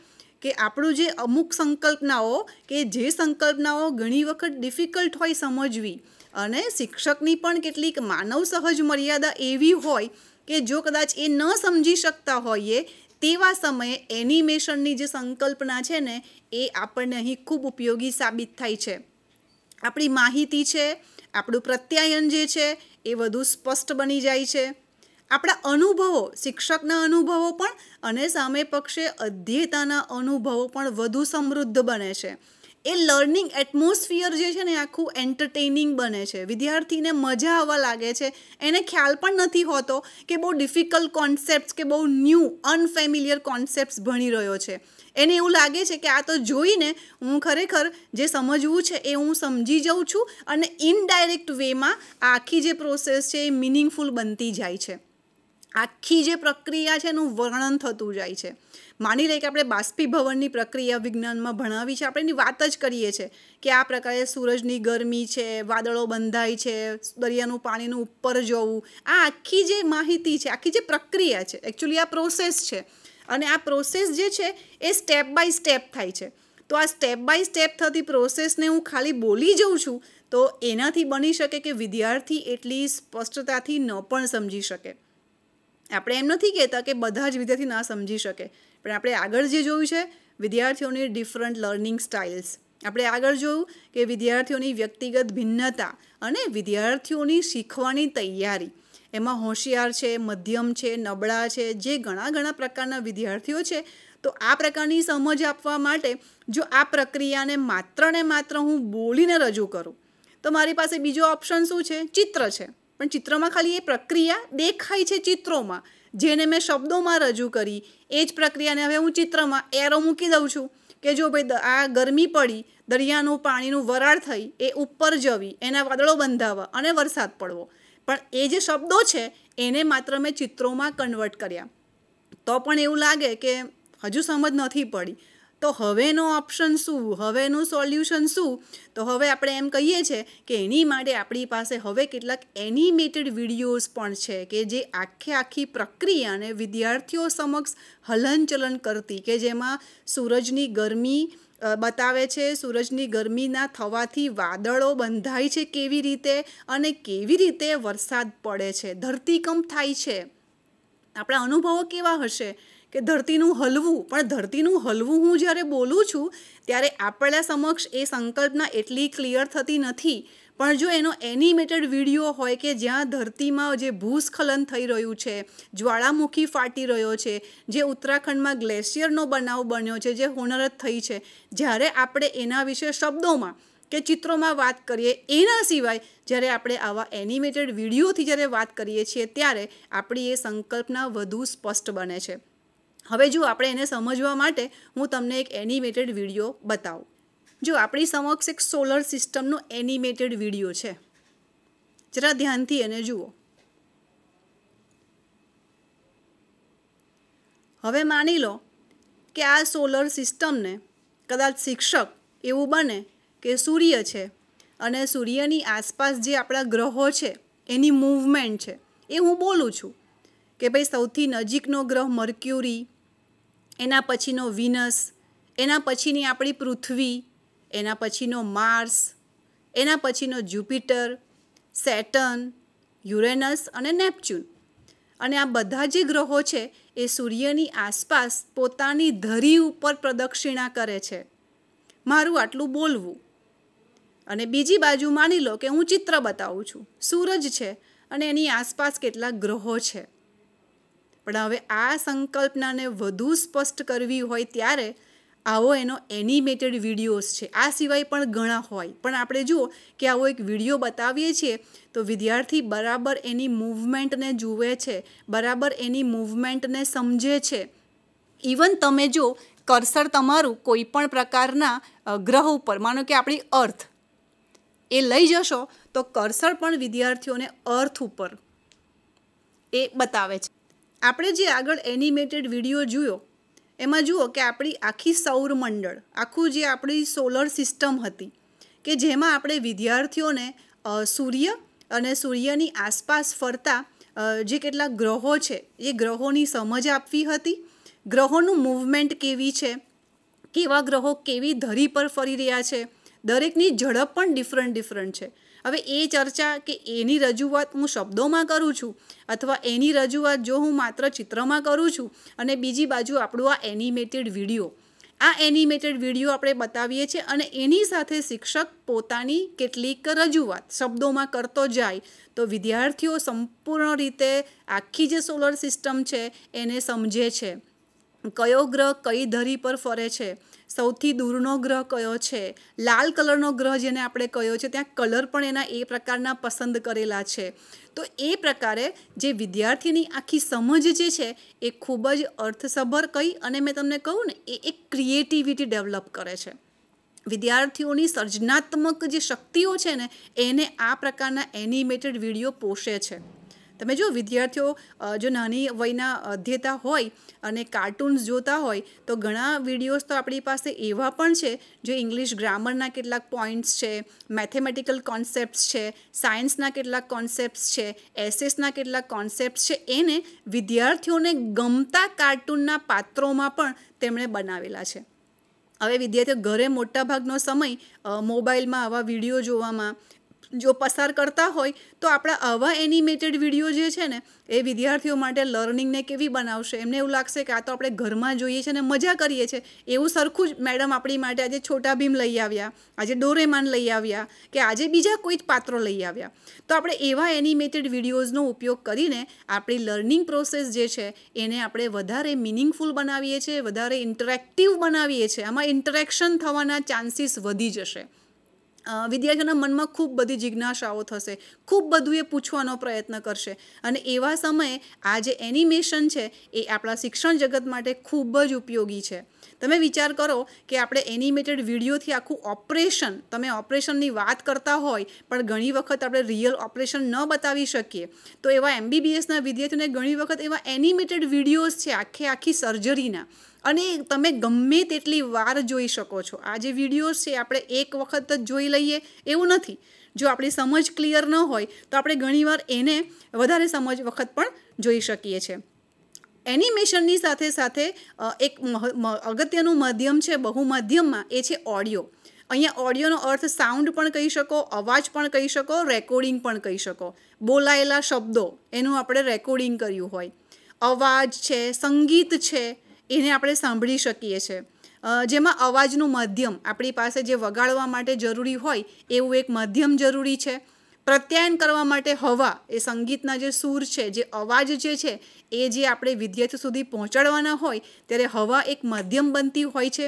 કે આપણું જે અમુક સંકલ્પનાઓ કે જે સંકલ્પનાઓ ઘણી વખત ડિફિકલ્ટ હોય સમજવી અને શિક્ષકની પણ કેટલીક માનવ સહજ મર્યાદા એવી હોય કે જો કદાચ એ ન સમજી શકતા હોઈએ તેવા સમયે એનિમેશનની જે સંકલ્પના છે ને એ આપણને અહીં ખૂબ ઉપયોગી સાબિત થાય છે આપણી માહિતી છે આપણું પ્રત્યાયન જે છે એ વધુ સ્પષ્ટ બની જાય છે આપણા અનુભવો શિક્ષકના અનુભવો પણ અને સામે પક્ષે અધ્યેતાના અનુભવો પણ વધુ સમૃદ્ધ બને છે એ લર્નિંગ એટમોસ્ફિયર જે છે ને આખું એન્ટરટેનિંગ બને છે વિદ્યાર્થીને મજા આવવા લાગે છે એને ખ્યાલ પણ નથી હોતો કે બહુ ડિફિકલ્ટ કોન્સેપ્ટ કે બહુ ન્યૂ અનફેમિલિયર કોન્સેપ્ટ ભણી રહ્યો છે એને એવું લાગે છે કે આ તો જોઈને હું ખરેખર જે સમજવું છે એ હું સમજી જાઉં છું અને ઇનડાયરેક્ટ વેમાં આખી જે પ્રોસેસ છે એ મિનિંગફુલ બનતી જાય છે આખી જે પ્રક્રિયા છે એનું વર્ણન થતું જાય છે માની લઈએ કે આપણે બાષ્પીભવનની પ્રક્રિયા વિજ્ઞાનમાં ભણાવી છે આપણે એની વાત જ કરીએ છીએ કે આ પ્રકારે સૂરજની ગરમી છે વાદળો બંધાય છે દરિયાનું પાણીનું ઉપર જવું આ આખી જે માહિતી છે આખી જે પ્રક્રિયા છે એકચ્યુઅલી આ પ્રોસેસ છે અને આ પ્રોસેસ જે છે એ સ્ટેપ બાય સ્ટેપ થાય છે તો આ સ્ટેપ બાય સ્ટેપ થતી પ્રોસેસને હું ખાલી બોલી જઉં છું તો એનાથી બની શકે કે વિદ્યાર્થી એટલી સ્પષ્ટતાથી ન પણ સમજી શકે આપણે એમ નથી કહેતા કે બધા જ વિદ્યાર્થી ના સમજી શકે પણ આપણે આગળ જે જોયું છે વિદ્યાર્થીઓની ડિફરન્ટ લર્નિંગ સ્ટાઇલ્સ આપણે આગળ જોયું કે વિદ્યાર્થીઓની વ્યક્તિગત ભિન્નતા અને વિદ્યાર્થીઓની શીખવાની તૈયારી એમાં હોશિયાર છે મધ્યમ છે નબળા છે જે ઘણા ઘણા પ્રકારના વિદ્યાર્થીઓ છે તો આ પ્રકારની સમજ આપવા માટે જો આ પ્રક્રિયાને માત્ર ને માત્ર હું બોલીને રજૂ કરું તો મારી પાસે બીજો ઓપ્શન શું છે ચિત્ર છે પણ ચિત્રમાં ખાલી એ પ્રક્રિયા દેખાય છે ચિત્રોમાં જેને મેં શબ્દોમાં રજૂ કરી એ જ પ્રક્રિયાને હવે હું ચિત્રમાં એરો મૂકી દઉં છું કે જો ભાઈ આ ગરમી પડી દરિયાનું પાણીનું વરાળ થઈ એ ઉપર જવી એના વાદળો બંધાવવા અને વરસાદ પડવો પણ એ જે શબ્દો છે એને માત્ર મેં ચિત્રોમાં કન્વર્ટ કર્યા તો પણ એવું લાગે કે હજુ સમજ નથી પડી તો હવેનો ઓપ્શન શું હવેનું સોલ્યુશન શું તો હવે આપણે એમ કહીએ છીએ કે એની માટે આપણી પાસે હવે કેટલાક એનિમેટેડ વિડીયોઝ પણ છે કે જે આખે આખી પ્રક્રિયાને વિદ્યાર્થીઓ સમક્ષ હલનચલન કરતી કે જેમાં સૂરજની ગરમી બતાવે છે સૂરજની ગરમીના થવાથી વાદળો બંધાય છે કેવી રીતે અને કેવી રીતે વરસાદ પડે છે ધરતીકંપ થાય છે આપણા અનુભવો કેવા હશે કે ધરતીનું હલવું પણ ધરતીનું હલવું હું જ્યારે બોલું છું ત્યારે આપણા સમક્ષ એ સંકલ્પના એટલી ક્લિયર થતી નથી પણ જો એનો એનિમેટેડ વિડીયો હોય કે જ્યાં ધરતીમાં જે ભૂસ્ખલન થઈ રહ્યું છે જ્વાળામુખી ફાટી રહ્યો છે જે ઉત્તરાખંડમાં ગ્લેશિયરનો બનાવ બન્યો છે જે હોનરત થઈ છે જ્યારે આપણે એના વિશે શબ્દોમાં કે ચિત્રોમાં વાત કરીએ એના સિવાય જ્યારે આપણે આવા એનિમેટેડ વિડીયોથી જ્યારે વાત કરીએ છીએ ત્યારે આપણી એ સંકલ્પના વધુ સ્પષ્ટ બને છે હવે જો આપણે એને સમજવા માટે હું તમને એક એનિમેટેડ વિડીયો બતાવું જો આપણી સમક્ષ એક સોલર સિસ્ટમનો એનિમેટેડ વિડીયો છે જરા ધ્યાનથી એને જુઓ હવે માની લો કે આ સોલર સિસ્ટમને કદાચ શિક્ષક એવું બને કે સૂર્ય છે અને સૂર્યની આસપાસ જે આપણા ગ્રહો છે એની મૂવમેન્ટ છે એ હું બોલું છું કે ભાઈ સૌથી નજીકનો ગ્રહ મર્ક્યુરી એના પછીનો વિનસ એના પછીની આપણી પૃથ્વી એના પછીનો માર્સ એના પછીનો જ્યુપિટર સેટન યુરેનસ અને નેપચ્યુન અને આ બધા જે ગ્રહો છે એ સૂર્યની આસપાસ પોતાની ધરી ઉપર પ્રદક્ષિણા કરે છે મારું આટલું બોલવું અને બીજી બાજુ માની લો કે હું ચિત્ર બતાવું છું સૂરજ છે અને એની આસપાસ કેટલા ગ્રહો છે પણ હવે આ સંકલ્પનાને વધુ સ્પષ્ટ કરવી હોય ત્યારે આવો એનો એનિમેટેડ વિડીયોઝ છે આ સિવાય પણ ઘણા હોય પણ આપણે જુઓ કે આવો એક વિડીયો બતાવીએ છીએ તો વિદ્યાર્થી બરાબર એની મૂવમેન્ટને જુએ છે બરાબર એની મૂવમેન્ટને સમજે છે ઇવન તમે જો કર્સર તમારું કોઈ પણ પ્રકારના ગ્રહ ઉપર માનો કે આપણી અર્થ એ લઈ જશો તો કર્સર પણ વિદ્યાર્થીઓને અર્થ ઉપર એ બતાવે છે આપણે જે આગળ એનિમેટેડ વિડીયો જોયો એમાં જુઓ કે આપણી આખી સૌરમંડળ આખું જે આપણી સોલર સિસ્ટમ હતી કે જેમાં આપણે વિદ્યાર્થીઓને સૂર્ય અને સૂર્યની આસપાસ ફરતા જે કેટલા ગ્રહો છે એ ગ્રહોની સમજ આપવી હતી ગ્રહોનું મૂવમેન્ટ કેવી છે કેવા ગ્રહો કેવી ધરી પર ફરી રહ્યા છે દરેકની ઝડપ પણ ડિફરન્ટ ડિફરન્ટ છે હવે એ ચર્ચા કે એની રજૂઆત હું શબ્દોમાં કરું છું અથવા એની રજૂઆત જો હું માત્ર ચિત્રમાં કરું છું અને બીજી બાજુ આપણું આ એનિમેટેડ વિડીયો આ એનિમેટેડ વિડીયો આપણે બતાવીએ છીએ અને એની સાથે શિક્ષક પોતાની કેટલીક રજૂઆત શબ્દોમાં કરતો જાય તો વિદ્યાર્થીઓ સંપૂર્ણ રીતે આખી જે સોલર સિસ્ટમ છે એને સમજે છે કયો ગ્રહ કઈ ધરી પર ફરે છે સૌથી દૂરનો ગ્રહ કયો છે લાલ કલરનો ગ્રહ જેને આપણે કયો છે ત્યાં કલર પણ એના એ પ્રકારના પસંદ કરેલા છે તો એ પ્રકારે જે વિદ્યાર્થીની આખી સમજ જે છે એ ખૂબ જ અર્થસભર કહી અને મેં તમને કહું ને એ એક ક્રિએટિવિટી ડેવલપ કરે છે વિદ્યાર્થીઓની સર્જનાત્મક જે શક્તિઓ છે ને એને આ પ્રકારના એનિમેટેડ વિડીયો પોષે છે તમે જો વિદ્યાર્થીઓ જો નાની વયના અધ્યેતા હોય અને કાર્ટૂન્સ જોતા હોય તો ઘણા વિડીયોઝ તો આપણી પાસે એવા પણ છે જે ઇંગ્લિશ ગ્રામરના કેટલાક પોઈન્ટ્સ છે મેથેમેટિકલ કોન્સેપ્ટ્સ છે સાયન્સના કેટલાક કોન્સેપ્ટ્સ છે એસેસના કેટલાક કોન્સેપ્ટ્સ છે એને વિદ્યાર્થીઓને ગમતા કાર્ટૂનના પાત્રોમાં પણ તેમણે બનાવેલા છે હવે વિદ્યાર્થીઓ ઘરે મોટાભાગનો સમય મોબાઈલમાં આવા વિડીયો જોવામાં જો પસાર કરતા હોય તો આપણા આવા એનિમેટેડ વિડીયો જે છે ને એ વિદ્યાર્થીઓ માટે લર્નિંગને કેવી બનાવશે એમને એવું લાગશે કે આ તો આપણે ઘરમાં જોઈએ છે ને મજા કરીએ છીએ એવું સરખું જ મેડમ આપણી માટે આજે છોટા ભીમ લઈ આવ્યા આજે ડોરેમાન લઈ આવ્યા કે આજે બીજા કોઈ જ પાત્રો લઈ આવ્યા તો આપણે એવા એનિમેટેડ વિડીયોઝનો ઉપયોગ કરીને આપણી લર્નિંગ પ્રોસેસ જે છે એને આપણે વધારે મિનિંગફુલ બનાવીએ છીએ વધારે ઇન્ટરેક્ટિવ બનાવીએ છીએ આમાં ઇન્ટરેક્શન થવાના ચાન્સીસ વધી જશે વિદ્યાર્થીઓના મનમાં ખૂબ બધી જિજ્ઞાસાઓ થશે ખૂબ બધું એ પૂછવાનો પ્રયત્ન કરશે અને એવા સમયે આ જે એનિમેશન છે એ આપણા શિક્ષણ જગત માટે ખૂબ જ ઉપયોગી છે તમે વિચાર કરો કે આપણે એનિમેટેડ વિડીયોથી આખું ઓપરેશન તમે ઓપરેશનની વાત કરતા હોય પણ ઘણી વખત આપણે રિયલ ઓપરેશન ન બતાવી શકીએ તો એવા એમબીબીએસના વિદ્યાર્થીઓને ઘણી વખત એવા એનિમેટેડ વિડીયોઝ છે આખે આખી સર્જરીના અને તમે ગમે તેટલી વાર જોઈ શકો છો આ જે વિડીયોઝ છે આપણે એક વખત જ જોઈ લઈએ એવું નથી જો આપણી સમજ ક્લિયર ન હોય તો આપણે ઘણીવાર એને વધારે સમજ વખત પણ જોઈ શકીએ છીએ એનિમેશનની સાથે સાથે એક અગત્યનું માધ્યમ છે બહુ માધ્યમમાં એ છે ઓડિયો અહીંયા ઓડિયોનો અર્થ સાઉન્ડ પણ કહી શકો અવાજ પણ કહી શકો રેકોર્ડિંગ પણ કહી શકો બોલાયેલા શબ્દો એનું આપણે રેકોર્ડિંગ કર્યું હોય અવાજ છે સંગીત છે એને આપણે સાંભળી શકીએ છીએ જેમાં અવાજનું માધ્યમ આપણી પાસે જે વગાડવા માટે જરૂરી હોય એવું એક માધ્યમ જરૂરી છે પ્રત્યાયન કરવા માટે હવા એ સંગીતના જે સૂર છે જે અવાજ જે છે એ જે આપણે વિદ્યાર્થી સુધી પહોંચાડવાના હોય ત્યારે હવા એક માધ્યમ બનતી હોય છે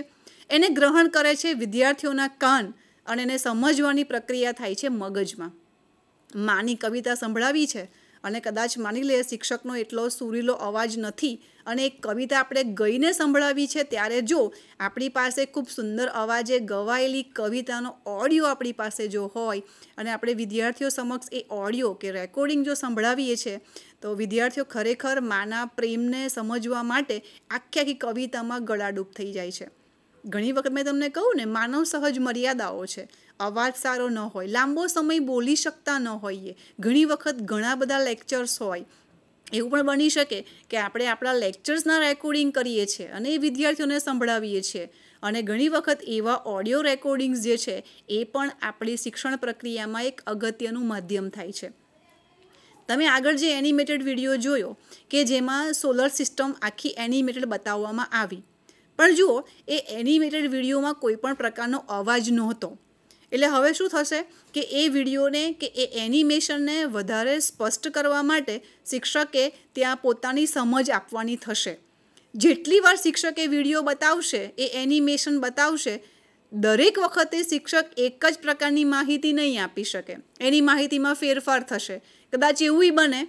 એને ગ્રહણ કરે છે વિદ્યાર્થીઓના કાન અને એને સમજવાની પ્રક્રિયા થાય છે મગજમાં માની કવિતા સંભળાવી છે અને કદાચ માની લે શિક્ષકનો એટલો સુરીલો અવાજ નથી અને એક કવિતા આપણે ગઈને સંભળાવી છે ત્યારે જો આપણી પાસે ખૂબ સુંદર અવાજે ગવાયેલી કવિતાનો ઓડિયો આપણી પાસે જો હોય અને આપણે વિદ્યાર્થીઓ સમક્ષ એ ઓડિયો કે રેકોર્ડિંગ જો સંભળાવીએ છીએ તો વિદ્યાર્થીઓ ખરેખર માના પ્રેમને સમજવા માટે આખી આખી કવિતામાં ગળાડૂબ થઈ જાય છે ઘણી વખત મેં તમને કહું ને માનવ સહજ મર્યાદાઓ છે અવાજ સારો ન હોય લાંબો સમય બોલી શકતા ન હોઈએ ઘણી વખત ઘણા બધા લેક્ચર્સ હોય એવું પણ બની શકે કે આપણે આપણા લેક્ચર્સના રેકોર્ડિંગ કરીએ છીએ અને એ વિદ્યાર્થીઓને સંભળાવીએ છીએ અને ઘણી વખત એવા ઓડિયો રેકોર્ડિંગ્સ જે છે એ પણ આપણી શિક્ષણ પ્રક્રિયામાં એક અગત્યનું માધ્યમ થાય છે તમે આગળ જે એનિમેટેડ વિડીયો જોયો કે જેમાં સોલર સિસ્ટમ આખી એનિમેટેડ બતાવવામાં આવી પણ જુઓ એ એનિમેટેડ વિડીયોમાં કોઈ પણ પ્રકારનો અવાજ નહોતો એટલે હવે શું થશે કે એ વિડીયોને કે એ એનિમેશનને વધારે સ્પષ્ટ કરવા માટે શિક્ષકે ત્યાં પોતાની સમજ આપવાની થશે જેટલી વાર શિક્ષકે વિડીયો બતાવશે એ એનિમેશન બતાવશે દરેક વખતે શિક્ષક એક જ પ્રકારની માહિતી નહીં આપી શકે એની માહિતીમાં ફેરફાર થશે કદાચ એવું બને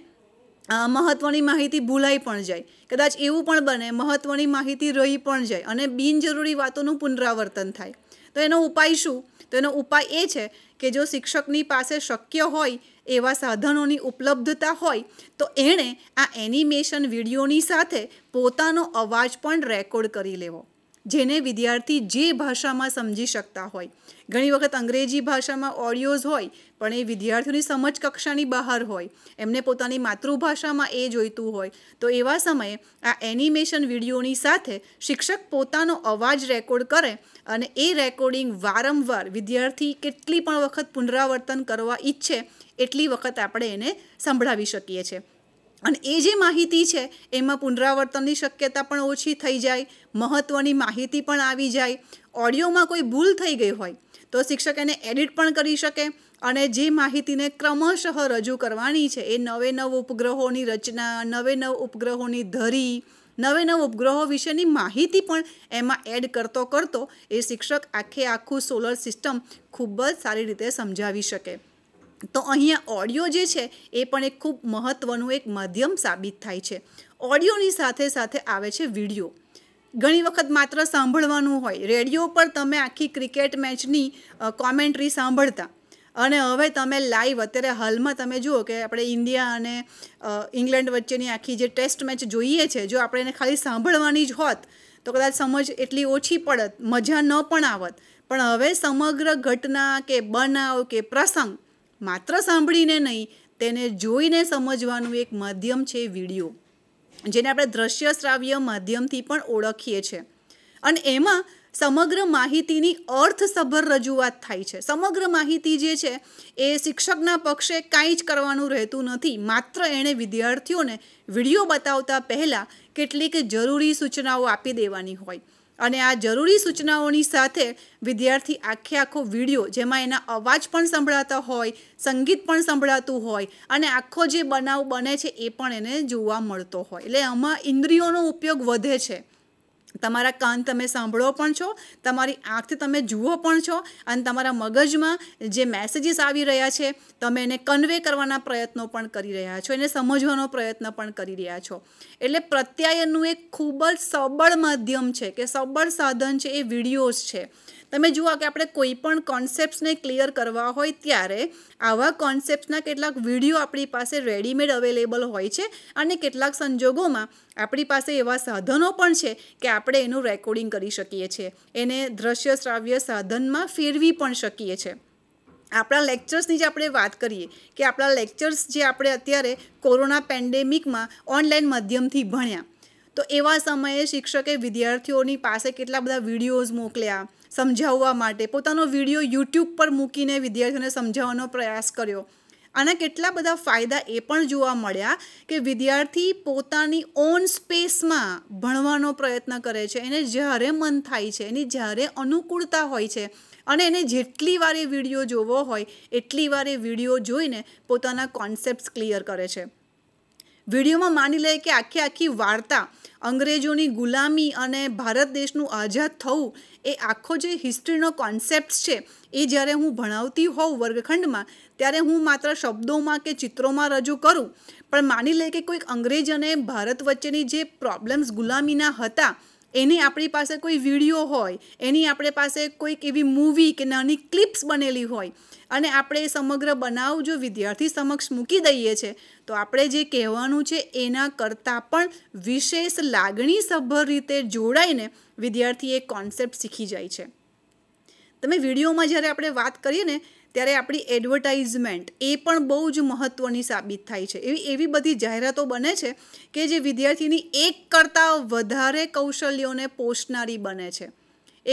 મહત્ત્વની માહિતી ભૂલાઈ પણ જાય કદાચ એવું પણ બને મહત્ત્વની માહિતી રહી પણ જાય અને બિનજરૂરી વાતોનું પુનરાવર્તન થાય તો એનો ઉપાય શું તો એનો ઉપાય એ છે કે જો શિક્ષકની પાસે શક્ય હોય એવા સાધનોની ઉપલબ્ધતા હોય તો એણે આ એનિમેશન વિડીયોની સાથે પોતાનો અવાજ પણ રેકોર્ડ કરી લેવો જેને વિદ્યાર્થી જે ભાષામાં સમજી શકતા હોય ઘણી વખત અંગ્રેજી ભાષામાં ઓડિયોઝ હોય પણ એ વિદ્યાર્થીઓની સમજ કક્ષાની બહાર હોય એમને પોતાની માતૃભાષામાં એ જોઈતું હોય તો એવા સમયે આ એનિમેશન વિડીયોની સાથે શિક્ષક પોતાનો અવાજ રેકોર્ડ કરે અને એ રેકોર્ડિંગ વારંવાર વિદ્યાર્થી કેટલી પણ વખત પુનરાવર્તન કરવા ઈચ્છે એટલી વખત આપણે એને સંભળાવી શકીએ છીએ અને એ જે માહિતી છે એમાં પુનરાવર્તનની શક્યતા પણ ઓછી થઈ જાય મહત્ત્વની માહિતી પણ આવી જાય ઓડિયોમાં કોઈ ભૂલ થઈ ગઈ હોય તો શિક્ષક એને એડિટ પણ કરી શકે અને જે માહિતીને ક્રમશઃ રજૂ કરવાની છે એ નવે નવ ઉપગ્રહોની રચના નવે નવ ઉપગ્રહોની ધરી નવે નવ ઉપગ્રહો વિશેની માહિતી પણ એમાં એડ કરતો કરતો એ શિક્ષક આખે આખું સોલર સિસ્ટમ ખૂબ જ સારી રીતે સમજાવી શકે તો અહીંયા ઓડિયો જે છે એ પણ એક ખૂબ મહત્ત્વનું એક માધ્યમ સાબિત થાય છે ઓડિયોની સાથે સાથે આવે છે વિડીયો ઘણી વખત માત્ર સાંભળવાનું હોય રેડિયો પર તમે આખી ક્રિકેટ મેચની કોમેન્ટ્રી સાંભળતા અને હવે તમે લાઈવ અત્યારે હાલમાં તમે જુઓ કે આપણે ઇન્ડિયા અને ઇંગ્લેન્ડ વચ્ચેની આખી જે ટેસ્ટ મેચ જોઈએ છે જો આપણે એને ખાલી સાંભળવાની જ હોત તો કદાચ સમજ એટલી ઓછી પડત મજા ન પણ આવત પણ હવે સમગ્ર ઘટના કે બનાવ કે પ્રસંગ માત્ર સાંભળીને નહીં તેને જોઈને સમજવાનું એક માધ્યમ છે વિડીયો જેને આપણે દ્રશ્ય શ્રાવ્ય માધ્યમથી પણ ઓળખીએ છીએ અને એમાં સમગ્ર માહિતીની અર્થસભર રજૂઆત થાય છે સમગ્ર માહિતી જે છે એ શિક્ષકના પક્ષે કાંઈ જ કરવાનું રહેતું નથી માત્ર એણે વિદ્યાર્થીઓને વિડીયો બતાવતા પહેલાં કેટલીક જરૂરી સૂચનાઓ આપી દેવાની હોય અને આ જરૂરી સૂચનાઓની સાથે વિદ્યાર્થી આખે આખો વિડીયો જેમાં એના અવાજ પણ સંભળાતા હોય સંગીત પણ સંભળાતું હોય અને આખો જે બનાવ બને છે એ પણ એને જોવા મળતો હોય એટલે આમાં ઇન્દ્રિયોનો ઉપયોગ વધે છે તમારા કાન તમે સાંભળો પણ છો તમારી આંખથી તમે જુઓ પણ છો અને તમારા મગજમાં જે મેસેજીસ આવી રહ્યા છે તમે એને કન્વે કરવાના પ્રયત્નો પણ કરી રહ્યા છો એને સમજવાનો પ્રયત્ન પણ કરી રહ્યા છો એટલે પ્રત્યાયનનું એક ખૂબ જ સબળ માધ્યમ છે કે સબળ સાધન છે એ વિડીયોઝ છે તમે જુઓ કે આપણે કોઈ પણ કોન્સેપ્ટ્સને ક્લિયર કરવા હોય ત્યારે આવા કોન્સેપ્ટ્સના કેટલાક વિડીયો આપણી પાસે રેડીમેડ અવેલેબલ હોય છે અને કેટલાક સંજોગોમાં આપણી પાસે એવા સાધનો પણ છે કે આપણે એનું રેકોર્ડિંગ કરી શકીએ છીએ એને દ્રશ્ય શ્રાવ્ય સાધનમાં ફેરવી પણ શકીએ છીએ આપણા લેક્ચર્સની જે આપણે વાત કરીએ કે આપણા લેક્ચર્સ જે આપણે અત્યારે કોરોના પેન્ડેમિકમાં ઓનલાઈન માધ્યમથી ભણ્યા તો એવા સમયે શિક્ષકે વિદ્યાર્થીઓની પાસે કેટલા બધા વિડીયોઝ મોકલ્યા સમજાવવા માટે પોતાનો વિડીયો યુટ્યુબ પર મૂકીને વિદ્યાર્થીઓને સમજાવવાનો પ્રયાસ કર્યો આના કેટલા બધા ફાયદા એ પણ જોવા મળ્યા કે વિદ્યાર્થી પોતાની ઓન સ્પેસમાં ભણવાનો પ્રયત્ન કરે છે એને જ્યારે મન થાય છે એની જ્યારે અનુકૂળતા હોય છે અને એને જેટલી વાર એ વિડીયો જોવો હોય એટલી વાર એ વિડીયો જોઈને પોતાના કોન્સેપ્ટ્સ ક્લિયર કરે છે વિડીયોમાં માની લે કે આખી આખી વાર્તા અંગ્રેજોની ગુલામી અને ભારત દેશનું આઝાદ થવું એ આખો જે હિસ્ટ્રીનો કોન્સેપ્ટ છે એ જ્યારે હું ભણાવતી હોઉં વર્ગખંડમાં ત્યારે હું માત્ર શબ્દોમાં કે ચિત્રોમાં રજૂ કરું પણ માની લે કે કોઈક અંગ્રેજ અને ભારત વચ્ચેની જે પ્રોબ્લેમ્સ ગુલામીના હતા એની આપણી પાસે કોઈ વિડીયો હોય એની આપણી પાસે કોઈક એવી મૂવી કે નાની ક્લિપ્સ બનેલી હોય અને આપણે એ સમગ્ર બનાવ જો વિદ્યાર્થી સમક્ષ મૂકી દઈએ છીએ તો આપણે જે કહેવાનું છે એના કરતાં પણ વિશેષ લાગણીસભર રીતે જોડાઈને વિદ્યાર્થી એ કોન્સેપ્ટ શીખી જાય છે તમે વિડીયોમાં જ્યારે આપણે વાત કરીએ ને ત્યારે આપણી એડવર્ટાઇઝમેન્ટ એ પણ બહુ જ મહત્ત્વની સાબિત થાય છે એવી એવી બધી જાહેરાતો બને છે કે જે વિદ્યાર્થીની એક કરતાં વધારે કૌશલ્યોને પોષનારી બને છે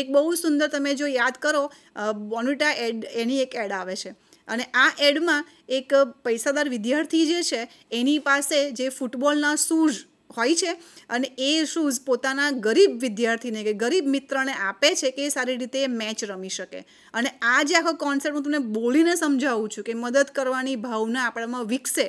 એક બહુ સુંદર તમે જો યાદ કરો બોનુટા એડ એની એક એડ આવે છે અને આ એડમાં એક પૈસાદાર વિદ્યાર્થી જે છે એની પાસે જે ફૂટબોલના શૂઝ હોય છે અને એ શૂઝ પોતાના ગરીબ વિદ્યાર્થીને કે ગરીબ મિત્રને આપે છે કે એ સારી રીતે મેચ રમી શકે અને આ જે આખો કોન્સેપ્ટ હું તમને બોલીને સમજાવું છું કે મદદ કરવાની ભાવના આપણામાં વિકસે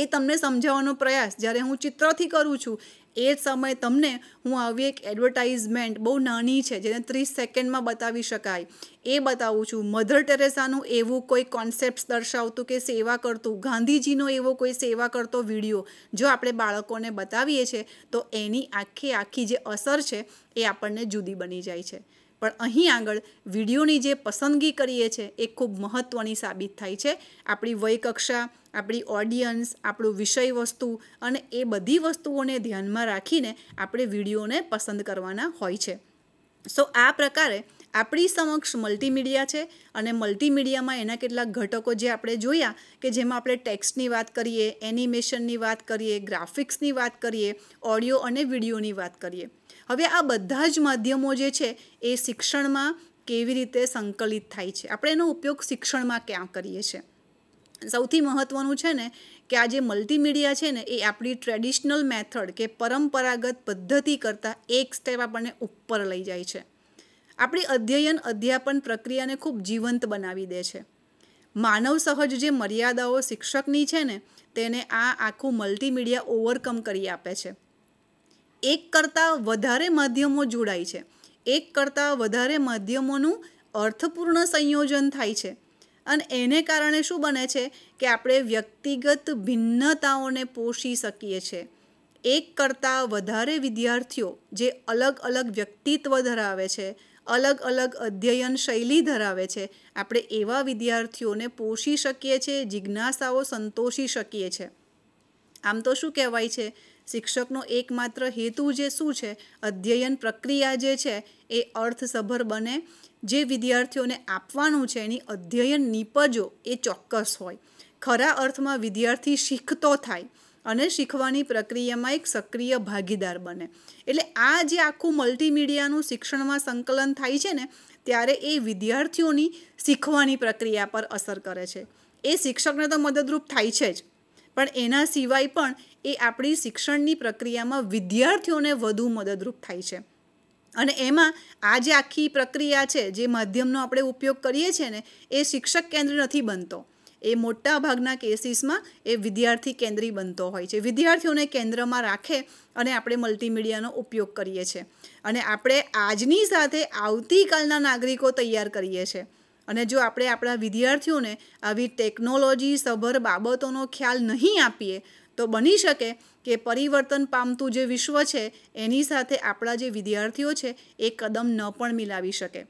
એ તમને સમજાવવાનો પ્રયાસ જ્યારે હું ચિત્રથી કરું છું એ સમયે તમને હું આવી એક એડવર્ટાઇઝમેન્ટ બહુ નાની છે જેને ત્રીસ સેકન્ડમાં બતાવી શકાય એ બતાવું છું મધર ટેરેસાનું એવું કોઈ કોન્સેપ્ટ દર્શાવતું કે સેવા કરતું ગાંધીજીનો એવો કોઈ સેવા કરતો વિડીયો જો આપણે બાળકોને બતાવીએ છીએ તો એની આખી આખી જે અસર છે એ આપણને જુદી બની જાય છે પણ અહીં આગળ વિડીયોની જે પસંદગી કરીએ છીએ એ ખૂબ મહત્ત્વની સાબિત થાય છે આપણી વયકક્ષા આપણી ઓડિયન્સ આપણું વિષય વસ્તુ અને એ બધી વસ્તુઓને ધ્યાનમાં રાખીને આપણે વિડીયોને પસંદ કરવાના હોય છે સો આ પ્રકારે આપણી સમક્ષ મલ્ટીમીડિયા છે અને મલ્ટીમીડિયામાં એના કેટલાક ઘટકો જે આપણે જોયા કે જેમાં આપણે ટેક્સ્ટની વાત કરીએ એનિમેશનની વાત કરીએ ગ્રાફિક્સની વાત કરીએ ઓડિયો અને વિડીયોની વાત કરીએ હવે આ બધા જ માધ્યમો જે છે એ શિક્ષણમાં કેવી રીતે સંકલિત થાય છે આપણે એનો ઉપયોગ શિક્ષણમાં ક્યાં કરીએ છીએ સૌથી મહત્ત્વનું છે ને કે આ જે મલ્ટીમીડિયા છે ને એ આપણી ટ્રેડિશનલ મેથડ કે પરંપરાગત પદ્ધતિ કરતાં એક સ્ટેપ આપણને ઉપર લઈ જાય છે આપણી અધ્યયન અધ્યાપન પ્રક્રિયાને ખૂબ જીવંત બનાવી દે છે માનવ સહજ જે મર્યાદાઓ શિક્ષકની છે ને તેને આ આખું મલ્ટીમીડિયા ઓવરકમ કરી આપે છે એક કરતાં વધારે માધ્યમો જોડાય છે એક કરતાં વધારે માધ્યમોનું અર્થપૂર્ણ સંયોજન થાય છે અને એને કારણે શું બને છે કે આપણે વ્યક્તિગત ભિન્નતાઓને પોષી શકીએ છીએ એક કરતાં વધારે વિદ્યાર્થીઓ જે અલગ અલગ વ્યક્તિત્વ ધરાવે છે અલગ અલગ અધ્યયન શૈલી ધરાવે છે આપણે એવા વિદ્યાર્થીઓને પોષી શકીએ છીએ જિજ્ઞાસાઓ સંતોષી શકીએ છીએ આમ તો શું કહેવાય છે શિક્ષકનો એકમાત્ર હેતુ જે શું છે અધ્યયન પ્રક્રિયા જે છે એ અર્થસભર બને જે વિદ્યાર્થીઓને આપવાનું છે એની અધ્યયન નીપજો એ ચોક્કસ હોય ખરા અર્થમાં વિદ્યાર્થી શીખતો થાય અને શીખવાની પ્રક્રિયામાં એક સક્રિય ભાગીદાર બને એટલે આ જે આખું મલ્ટીમીડિયાનું શિક્ષણમાં સંકલન થાય છે ને ત્યારે એ વિદ્યાર્થીઓની શીખવાની પ્રક્રિયા પર અસર કરે છે એ શિક્ષકને તો મદદરૂપ થાય છે જ પણ એના સિવાય પણ એ આપણી શિક્ષણની પ્રક્રિયામાં વિદ્યાર્થીઓને વધુ મદદરૂપ થાય છે અને એમાં આ જે આખી પ્રક્રિયા છે જે માધ્યમનો આપણે ઉપયોગ કરીએ છીએ ને એ શિક્ષક કેન્દ્ર નથી બનતો એ મોટા ભાગના કેસીસમાં એ વિદ્યાર્થી કેન્દ્રી બનતો હોય છે વિદ્યાર્થીઓને કેન્દ્રમાં રાખે અને આપણે મલ્ટીમીડિયાનો ઉપયોગ કરીએ છીએ અને આપણે આજની સાથે આવતીકાલના નાગરિકો તૈયાર કરીએ છીએ અને જો આપણે આપણા વિદ્યાર્થીઓને આવી ટેકનોલોજી સભર બાબતોનો ખ્યાલ નહીં આપીએ તો બની શકે કે પરિવર્તન પામતું જે વિશ્વ છે એની સાથે આપણા જે વિદ્યાર્થીઓ છે એ કદમ ન પણ મિલાવી શકે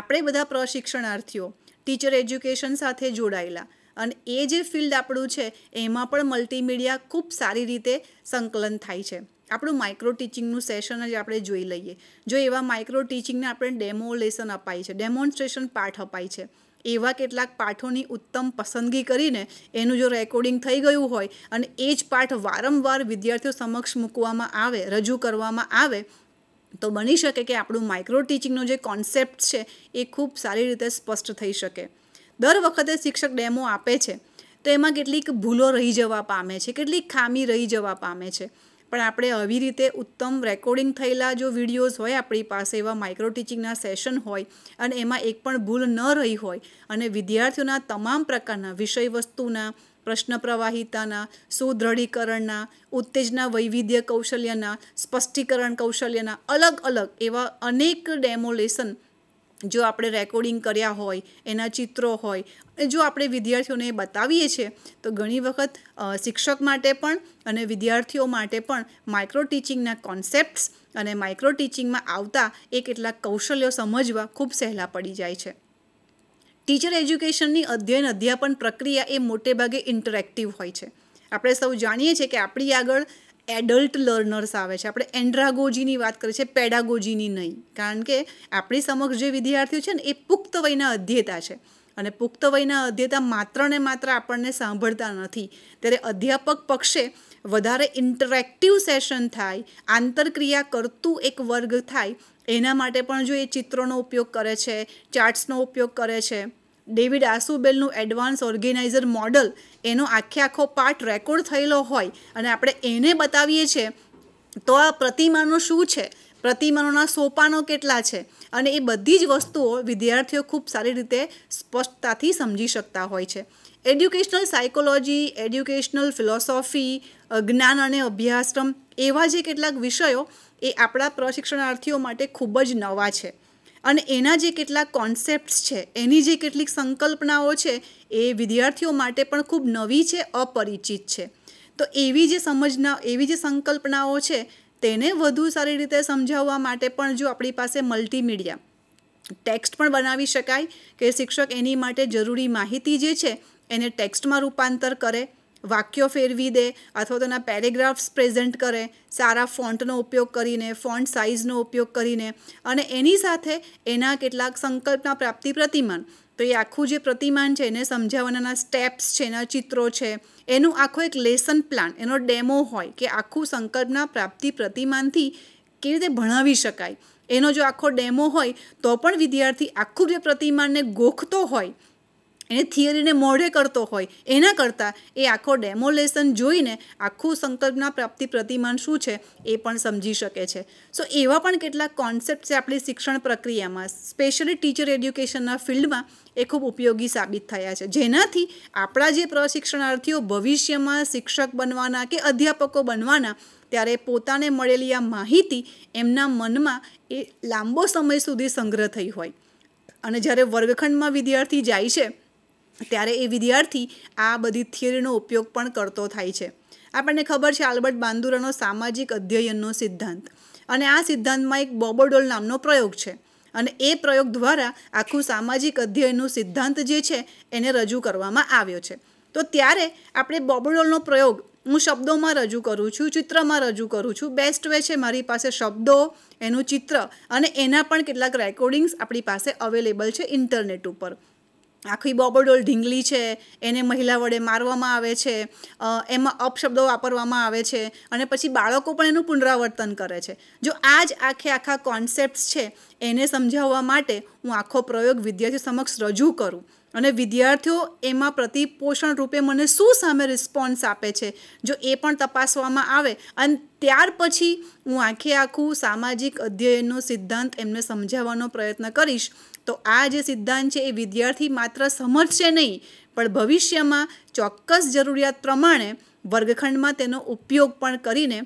આપણે બધા પ્રશિક્ષણાર્થીઓ ટીચર એજ્યુકેશન સાથે જોડાયેલા અને એ જે ફિલ્ડ આપણું છે એમાં પણ મલ્ટીમીડિયા ખૂબ સારી રીતે સંકલન થાય છે આપણું માઇક્રો ટીચિંગનું સેશન જ આપણે જોઈ લઈએ જો એવા માઇક્રો ટીચિંગને આપણે ડેમો લેસન અપાય છે ડેમોન્સ્ટ્રેશન પાઠ અપાય છે એવા કેટલાક પાઠોની ઉત્તમ પસંદગી કરીને એનું જો રેકોર્ડિંગ થઈ ગયું હોય અને એ જ પાઠ વારંવાર વિદ્યાર્થીઓ સમક્ષ મૂકવામાં આવે રજૂ કરવામાં આવે તો બની શકે કે આપણું માઇક્રો ટીચિંગનો જે કોન્સેપ્ટ છે એ ખૂબ સારી રીતે સ્પષ્ટ થઈ શકે દર વખતે શિક્ષક ડેમો આપે છે તો એમાં કેટલીક ભૂલો રહી જવા પામે છે કેટલીક ખામી રહી જવા પામે છે પણ આપણે આવી રીતે ઉત્તમ રેકોર્ડિંગ થયેલા જો વિડીયોઝ હોય આપણી પાસે એવા માઇક્રો ટીચિંગના સેશન હોય અને એમાં એક પણ ભૂલ ન રહી હોય અને વિદ્યાર્થીઓના તમામ પ્રકારના વિષય વસ્તુના પ્રશ્ન પ્રવાહિતાના સુદ્રઢીકરણના ઉત્તેજના વૈવિધ્ય કૌશલ્યના સ્પષ્ટીકરણ કૌશલ્યના અલગ અલગ એવા અનેક ડેમોલેશન જો આપણે રેકોર્ડિંગ કર્યા હોય એના ચિત્રો હોય જો આપણે વિદ્યાર્થીઓને એ બતાવીએ છીએ તો ઘણી વખત શિક્ષક માટે પણ અને વિદ્યાર્થીઓ માટે પણ માઇક્રો ટીચિંગના કોન્સેપ્ટ્સ અને માઇક્રો ટીચિંગમાં આવતા એ કેટલાક કૌશલ્યો સમજવા ખૂબ સહેલા પડી જાય છે ટીચર એજ્યુકેશનની અધ્યયન અધ્યાપન પ્રક્રિયા એ મોટે ભાગે ઇન્ટરેક્ટિવ હોય છે આપણે સૌ જાણીએ છીએ કે આપણી આગળ એડલ્ટ લર્નર્સ આવે છે આપણે એન્ડ્રાગોજીની વાત કરીએ છીએ પેડાગોજીની નહીં કારણ કે આપણી સમક્ષ જે વિદ્યાર્થીઓ છે ને એ પુખ્ત વયના અધ્યેતા છે અને પુખ્ત વયના અધ્યેતા માત્ર ને માત્ર આપણને સાંભળતા નથી ત્યારે અધ્યાપક પક્ષે વધારે ઇન્ટરેક્ટિવ સેશન થાય આંતરક્રિયા કરતું એક વર્ગ થાય એના માટે પણ જો એ ચિત્રોનો ઉપયોગ કરે છે ચાર્ટ્સનો ઉપયોગ કરે છે ડેવિડ આસુબેલનું એડવાન્સ ઓર્ગેનાઇઝર મોડલ એનો આખે આખો પાર્ટ રેકોર્ડ થયેલો હોય અને આપણે એને બતાવીએ છીએ તો આ પ્રતિમાનું શું છે પ્રતિમાનોના સોપાનો કેટલા છે અને એ બધી જ વસ્તુઓ વિદ્યાર્થીઓ ખૂબ સારી રીતે સ્પષ્ટતાથી સમજી શકતા હોય છે એડ્યુકેશનલ સાયકોલોજી એડ્યુકેશનલ ફિલોસોફી જ્ઞાન અને અભ્યાસક્રમ એવા જે કેટલાક વિષયો એ આપણા પ્રશિક્ષણાર્થીઓ માટે ખૂબ જ નવા છે અને એના જે કેટલાક કોન્સેપ્ટ્સ છે એની જે કેટલીક સંકલ્પનાઓ છે એ વિદ્યાર્થીઓ માટે પણ ખૂબ નવી છે અપરિચિત છે તો એવી જે સમજના એવી જે સંકલ્પનાઓ છે તેને વધુ સારી રીતે સમજાવવા માટે પણ જો આપણી પાસે મલ્ટીમીડિયા ટેક્સ્ટ પણ બનાવી શકાય કે શિક્ષક એની માટે જરૂરી માહિતી જે છે એને ટેક્સ્ટમાં રૂપાંતર કરે વાક્યો ફેરવી દે અથવા તેના પેરેગ્રાફ્સ પ્રેઝન્ટ કરે સારા ફોન્ટનો ઉપયોગ કરીને ફોન્ટ સાઇઝનો ઉપયોગ કરીને અને એની સાથે એના કેટલાક સંકલ્પના પ્રાપ્તિ પ્રતિમાન તો એ આખું જે પ્રતિમાન છે એને સમજાવવાના સ્ટેપ્સ છે એના ચિત્રો છે એનું આખો એક લેસન પ્લાન એનો ડેમો હોય કે આખું સંકલ્પના પ્રાપ્તિ પ્રતિમાનથી કેવી રીતે ભણાવી શકાય એનો જો આખો ડેમો હોય તો પણ વિદ્યાર્થી આખું જે પ્રતિમાનને ગોખતો હોય એ થિયરીને મોઢે કરતો હોય એના કરતાં એ આખો ડેમોલેશન જોઈને આખું સંકલ્પના પ્રાપ્તિ પ્રતિમાન શું છે એ પણ સમજી શકે છે સો એવા પણ કેટલાક કોન્સેપ્ટ છે આપણી શિક્ષણ પ્રક્રિયામાં સ્પેશિયલી ટીચર એડ્યુકેશનના ફિલ્ડમાં એ ખૂબ ઉપયોગી સાબિત થયા છે જેનાથી આપણા જે પ્રશિક્ષણાર્થીઓ ભવિષ્યમાં શિક્ષક બનવાના કે અધ્યાપકો બનવાના ત્યારે પોતાને મળેલી આ માહિતી એમના મનમાં એ લાંબો સમય સુધી સંગ્રહ થઈ હોય અને જ્યારે વર્ગખંડમાં વિદ્યાર્થી જાય છે ત્યારે એ વિદ્યાર્થી આ બધી થિયરીનો ઉપયોગ પણ કરતો થાય છે આપણને ખબર છે આલ્બર્ટ બાંદુરાનો સામાજિક અધ્યયનનો સિદ્ધાંત અને આ સિદ્ધાંતમાં એક બોબોડોલ નામનો પ્રયોગ છે અને એ પ્રયોગ દ્વારા આખું સામાજિક અધ્યયનનું સિદ્ધાંત જે છે એને રજૂ કરવામાં આવ્યો છે તો ત્યારે આપણે બોબોડોલનો પ્રયોગ હું શબ્દોમાં રજૂ કરું છું ચિત્રમાં રજૂ કરું છું બેસ્ટ વે છે મારી પાસે શબ્દો એનું ચિત્ર અને એના પણ કેટલાક રેકોર્ડિંગ્સ આપણી પાસે અવેલેબલ છે ઇન્ટરનેટ ઉપર આખી બોબડોલ ઢીંગલી છે એને મહિલા વડે મારવામાં આવે છે એમાં અપશબ્દો વાપરવામાં આવે છે અને પછી બાળકો પણ એનું પુનરાવર્તન કરે છે જો આ જ આખે આખા કોન્સેપ્ટ્સ છે એને સમજાવવા માટે હું આખો પ્રયોગ વિદ્યાર્થીઓ સમક્ષ રજૂ કરું અને વિદ્યાર્થીઓ એમાં પ્રતિપોષણ રૂપે મને શું સામે રિસ્પોન્સ આપે છે જો એ પણ તપાસવામાં આવે અને ત્યાર પછી હું આખે આખું સામાજિક અધ્યયનનો સિદ્ધાંત એમને સમજાવવાનો પ્રયત્ન કરીશ તો આ જે સિદ્ધાંત છે એ વિદ્યાર્થી માત્ર સમજશે નહીં પણ ભવિષ્યમાં ચોક્કસ જરૂરિયાત પ્રમાણે વર્ગખંડમાં તેનો ઉપયોગ પણ કરીને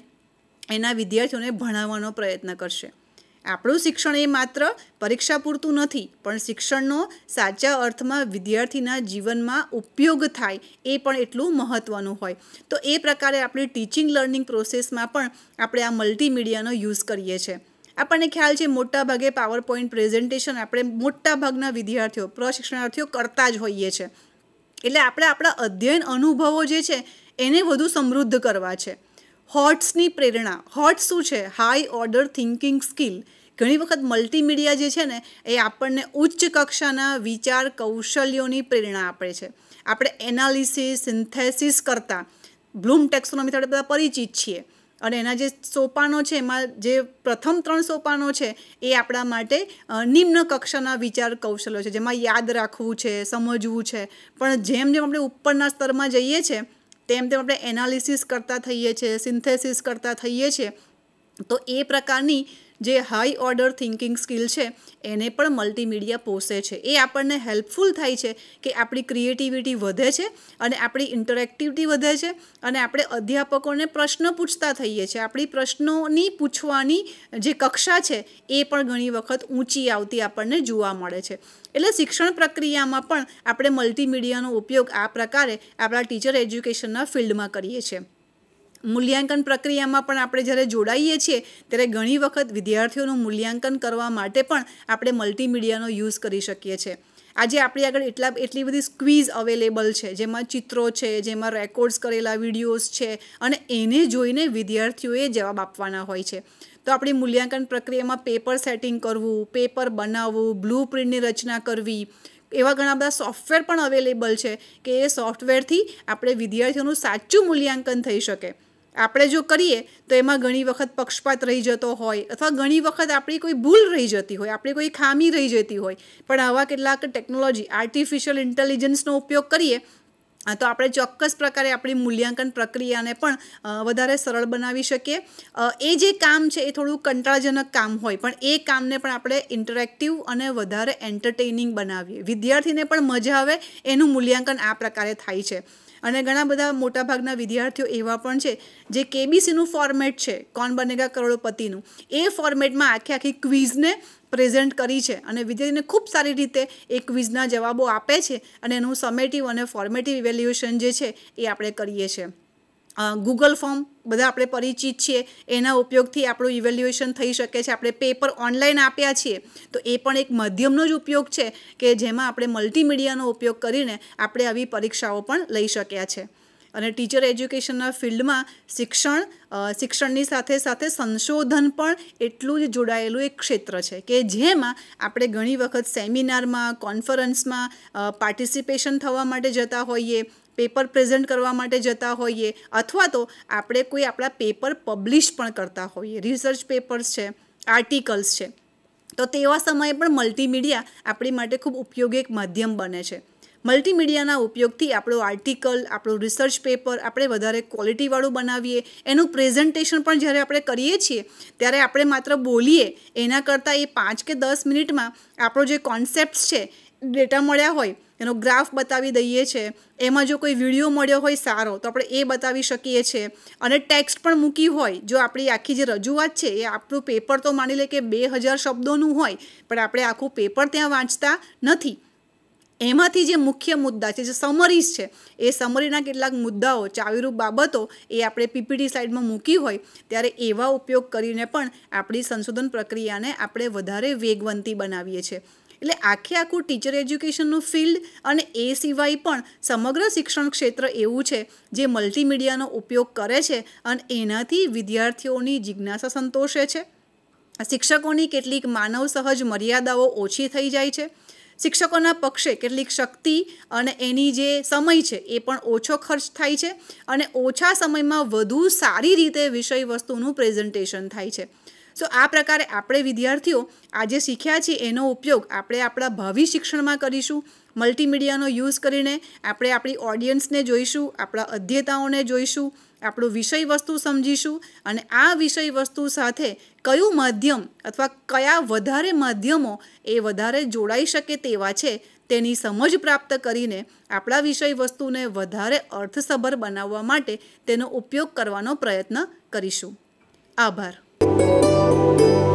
એના વિદ્યાર્થીઓને ભણાવવાનો પ્રયત્ન કરશે આપણું શિક્ષણ એ માત્ર પરીક્ષા પૂરતું નથી પણ શિક્ષણનો સાચા અર્થમાં વિદ્યાર્થીના જીવનમાં ઉપયોગ થાય એ પણ એટલું મહત્ત્વનું હોય તો એ પ્રકારે આપણે ટીચિંગ લર્નિંગ પ્રોસેસમાં પણ આપણે આ મલ્ટીમીડિયાનો યુઝ કરીએ છીએ આપણને ખ્યાલ છે મોટા ભાગે પાવર પોઈન્ટ પ્રેઝન્ટેશન આપણે મોટા ભાગના વિદ્યાર્થીઓ પ્રશિક્ષણાર્થીઓ કરતા જ હોઈએ છીએ એટલે આપણે આપણા અધ્યયન અનુભવો જે છે એને વધુ સમૃદ્ધ કરવા છે હોટ્સની પ્રેરણા હોટ્સ શું છે હાઈ ઓર્ડર થિંકિંગ સ્કિલ ઘણી વખત મલ્ટીમીડિયા જે છે ને એ આપણને ઉચ્ચ કક્ષાના વિચાર કૌશલ્યોની પ્રેરણા આપે છે આપણે એનાલિસિસ સિન્થેસિસ કરતાં બ્લૂમ ટેક્સોનોમીથી આપણે બધા પરિચિત છીએ અને એના જે સોપાનો છે એમાં જે પ્રથમ ત્રણ સોપાનો છે એ આપણા માટે નિમ્ન કક્ષાના વિચાર કૌશલ્યો છે જેમાં યાદ રાખવું છે સમજવું છે પણ જેમ જેમ આપણે ઉપરના સ્તરમાં જઈએ છીએ તેમ તેમ આપણે એનાલિસિસ કરતા થઈએ છીએ સિન્થેસિસ કરતા થઈએ છીએ તો એ પ્રકારની જે હાઈ ઓર્ડર થિંકિંગ સ્કિલ છે એને પણ મલ્ટીમીડિયા પોષે છે એ આપણને હેલ્પફુલ થાય છે કે આપણી ક્રિએટિવિટી વધે છે અને આપણી ઇન્ટરેક્ટિવિટી વધે છે અને આપણે અધ્યાપકોને પ્રશ્ન પૂછતા થઈએ છીએ આપણી પ્રશ્નોની પૂછવાની જે કક્ષા છે એ પણ ઘણી વખત ઊંચી આવતી આપણને જોવા મળે છે એટલે શિક્ષણ પ્રક્રિયામાં પણ આપણે મલ્ટીમીડિયાનો ઉપયોગ આ પ્રકારે આપણા ટીચર એજ્યુકેશનના ફિલ્ડમાં કરીએ છીએ મૂલ્યાંકન પ્રક્રિયામાં પણ આપણે જ્યારે જોડાઈએ છીએ ત્યારે ઘણી વખત વિદ્યાર્થીઓનું મૂલ્યાંકન કરવા માટે પણ આપણે મલ્ટીમીડિયાનો યુઝ કરી શકીએ છીએ આજે આપણી આગળ એટલા એટલી બધી સ્ક્વીઝ અવેલેબલ છે જેમાં ચિત્રો છે જેમાં રેકોર્ડ્સ કરેલા વિડીયોઝ છે અને એને જોઈને વિદ્યાર્થીઓએ જવાબ આપવાના હોય છે તો આપણી મૂલ્યાંકન પ્રક્રિયામાં પેપર સેટિંગ કરવું પેપર બનાવવું બ્લુ પ્રિન્ટની રચના કરવી એવા ઘણા બધા સોફ્ટવેર પણ અવેલેબલ છે કે એ સોફ્ટવેરથી આપણે વિદ્યાર્થીઓનું સાચું મૂલ્યાંકન થઈ શકે આપણે જો કરીએ તો એમાં ઘણી વખત પક્ષપાત રહી જતો હોય અથવા ઘણી વખત આપણી કોઈ ભૂલ રહી જતી હોય આપણી કોઈ ખામી રહી જતી હોય પણ આવા કેટલાક ટેકનોલોજી આર્ટિફિશિયલ ઇન્ટેલિજન્સનો ઉપયોગ કરીએ તો આપણે ચોક્કસ પ્રકારે આપણી મૂલ્યાંકન પ્રક્રિયાને પણ વધારે સરળ બનાવી શકીએ એ જે કામ છે એ થોડું કંટાળાજનક કામ હોય પણ એ કામને પણ આપણે ઇન્ટરેક્ટિવ અને વધારે એન્ટરટેઇનિંગ બનાવીએ વિદ્યાર્થીને પણ મજા આવે એનું મૂલ્યાંકન આ પ્રકારે થાય છે અને ઘણા બધા મોટાભાગના વિદ્યાર્થીઓ એવા પણ છે જે કેબીસીનું ફોર્મેટ છે કોણ બનેગા કરોડોપતિનું એ ફોર્મેટમાં આખી આખી ક્વિઝને પ્રેઝન્ટ કરી છે અને વિદ્યાર્થીને ખૂબ સારી રીતે એ ક્વિઝના જવાબો આપે છે અને એનું સમેટિવ અને ફોર્મેટિવ ઇવેલ્યુએશન જે છે એ આપણે કરીએ છીએ ગૂગલ ફોર્મ બધા આપણે પરિચિત છીએ એના ઉપયોગથી આપણું ઇવેલ્યુએશન થઈ શકે છે આપણે પેપર ઓનલાઈન આપ્યા છીએ તો એ પણ એક માધ્યમનો જ ઉપયોગ છે કે જેમાં આપણે મલ્ટીમીડિયાનો ઉપયોગ કરીને આપણે આવી પરીક્ષાઓ પણ લઈ શક્યા છે અને ટીચર એજ્યુકેશનના ફિલ્ડમાં શિક્ષણ શિક્ષણની સાથે સાથે સંશોધન પણ એટલું જ જોડાયેલું એક ક્ષેત્ર છે કે જેમાં આપણે ઘણી વખત સેમિનારમાં કોન્ફરન્સમાં પાર્ટિસિપેશન થવા માટે જતા હોઈએ પેપર પ્રેઝન્ટ કરવા માટે જતા હોઈએ અથવા તો આપણે કોઈ આપણા પેપર પબ્લિશ પણ કરતા હોઈએ રિસર્ચ પેપર્સ છે આર્ટિકલ્સ છે તો તેવા સમયે પણ મલ્ટીમીડિયા આપણી માટે ખૂબ ઉપયોગી એક માધ્યમ બને છે મલ્ટીમીડિયાના ઉપયોગથી આપણો આર્ટિકલ આપણું રિસર્ચ પેપર આપણે વધારે ક્વોલિટીવાળું બનાવીએ એનું પ્રેઝન્ટેશન પણ જ્યારે આપણે કરીએ છીએ ત્યારે આપણે માત્ર બોલીએ એના કરતાં એ પાંચ કે દસ મિનિટમાં આપણો જે કોન્સેપ્ટ છે ડેટા મળ્યા હોય એનો ગ્રાફ બતાવી દઈએ છીએ એમાં જો કોઈ વિડીયો મળ્યો હોય સારો તો આપણે એ બતાવી શકીએ છીએ અને ટેક્સ્ટ પણ મૂકી હોય જો આપણી આખી જે રજૂઆત છે એ આપણું પેપર તો માની લે કે બે હજાર શબ્દોનું હોય પણ આપણે આખું પેપર ત્યાં વાંચતા નથી એમાંથી જે મુખ્ય મુદ્દા છે જે સમરીઝ છે એ સમરીના કેટલાક મુદ્દાઓ ચાવીરૂપ બાબતો એ આપણે પીપીટી સાઇડમાં મૂકી હોય ત્યારે એવા ઉપયોગ કરીને પણ આપણી સંશોધન પ્રક્રિયાને આપણે વધારે વેગવંતી બનાવીએ છીએ એટલે આખે આખું ટીચર એજ્યુકેશનનું ફિલ્ડ અને એ સિવાય પણ સમગ્ર શિક્ષણ ક્ષેત્ર એવું છે જે મલ્ટીમીડિયાનો ઉપયોગ કરે છે અને એનાથી વિદ્યાર્થીઓની જિજ્ઞાસા સંતોષે છે શિક્ષકોની કેટલીક માનવ સહજ મર્યાદાઓ ઓછી થઈ જાય છે શિક્ષકોના પક્ષે કેટલીક શક્તિ અને એની જે સમય છે એ પણ ઓછો ખર્ચ થાય છે અને ઓછા સમયમાં વધુ સારી રીતે વિષય વસ્તુનું પ્રેઝન્ટેશન થાય છે સો આ પ્રકારે આપણે વિદ્યાર્થીઓ આજે શીખ્યા છીએ એનો ઉપયોગ આપણે આપણા ભાવિ શિક્ષણમાં કરીશું મલ્ટીમીડિયાનો યુઝ કરીને આપણે આપણી ઓડિયન્સને જોઈશું આપણા અધ્યતાઓને જોઈશું આપણું વિષય વસ્તુ સમજીશું અને આ વિષય વસ્તુ સાથે કયું માધ્યમ અથવા કયા વધારે માધ્યમો એ વધારે જોડાઈ શકે તેવા છે તેની સમજ પ્રાપ્ત કરીને આપણા વિષય વસ્તુને વધારે અર્થસભર બનાવવા માટે તેનો ઉપયોગ કરવાનો પ્રયત્ન કરીશું આભાર Música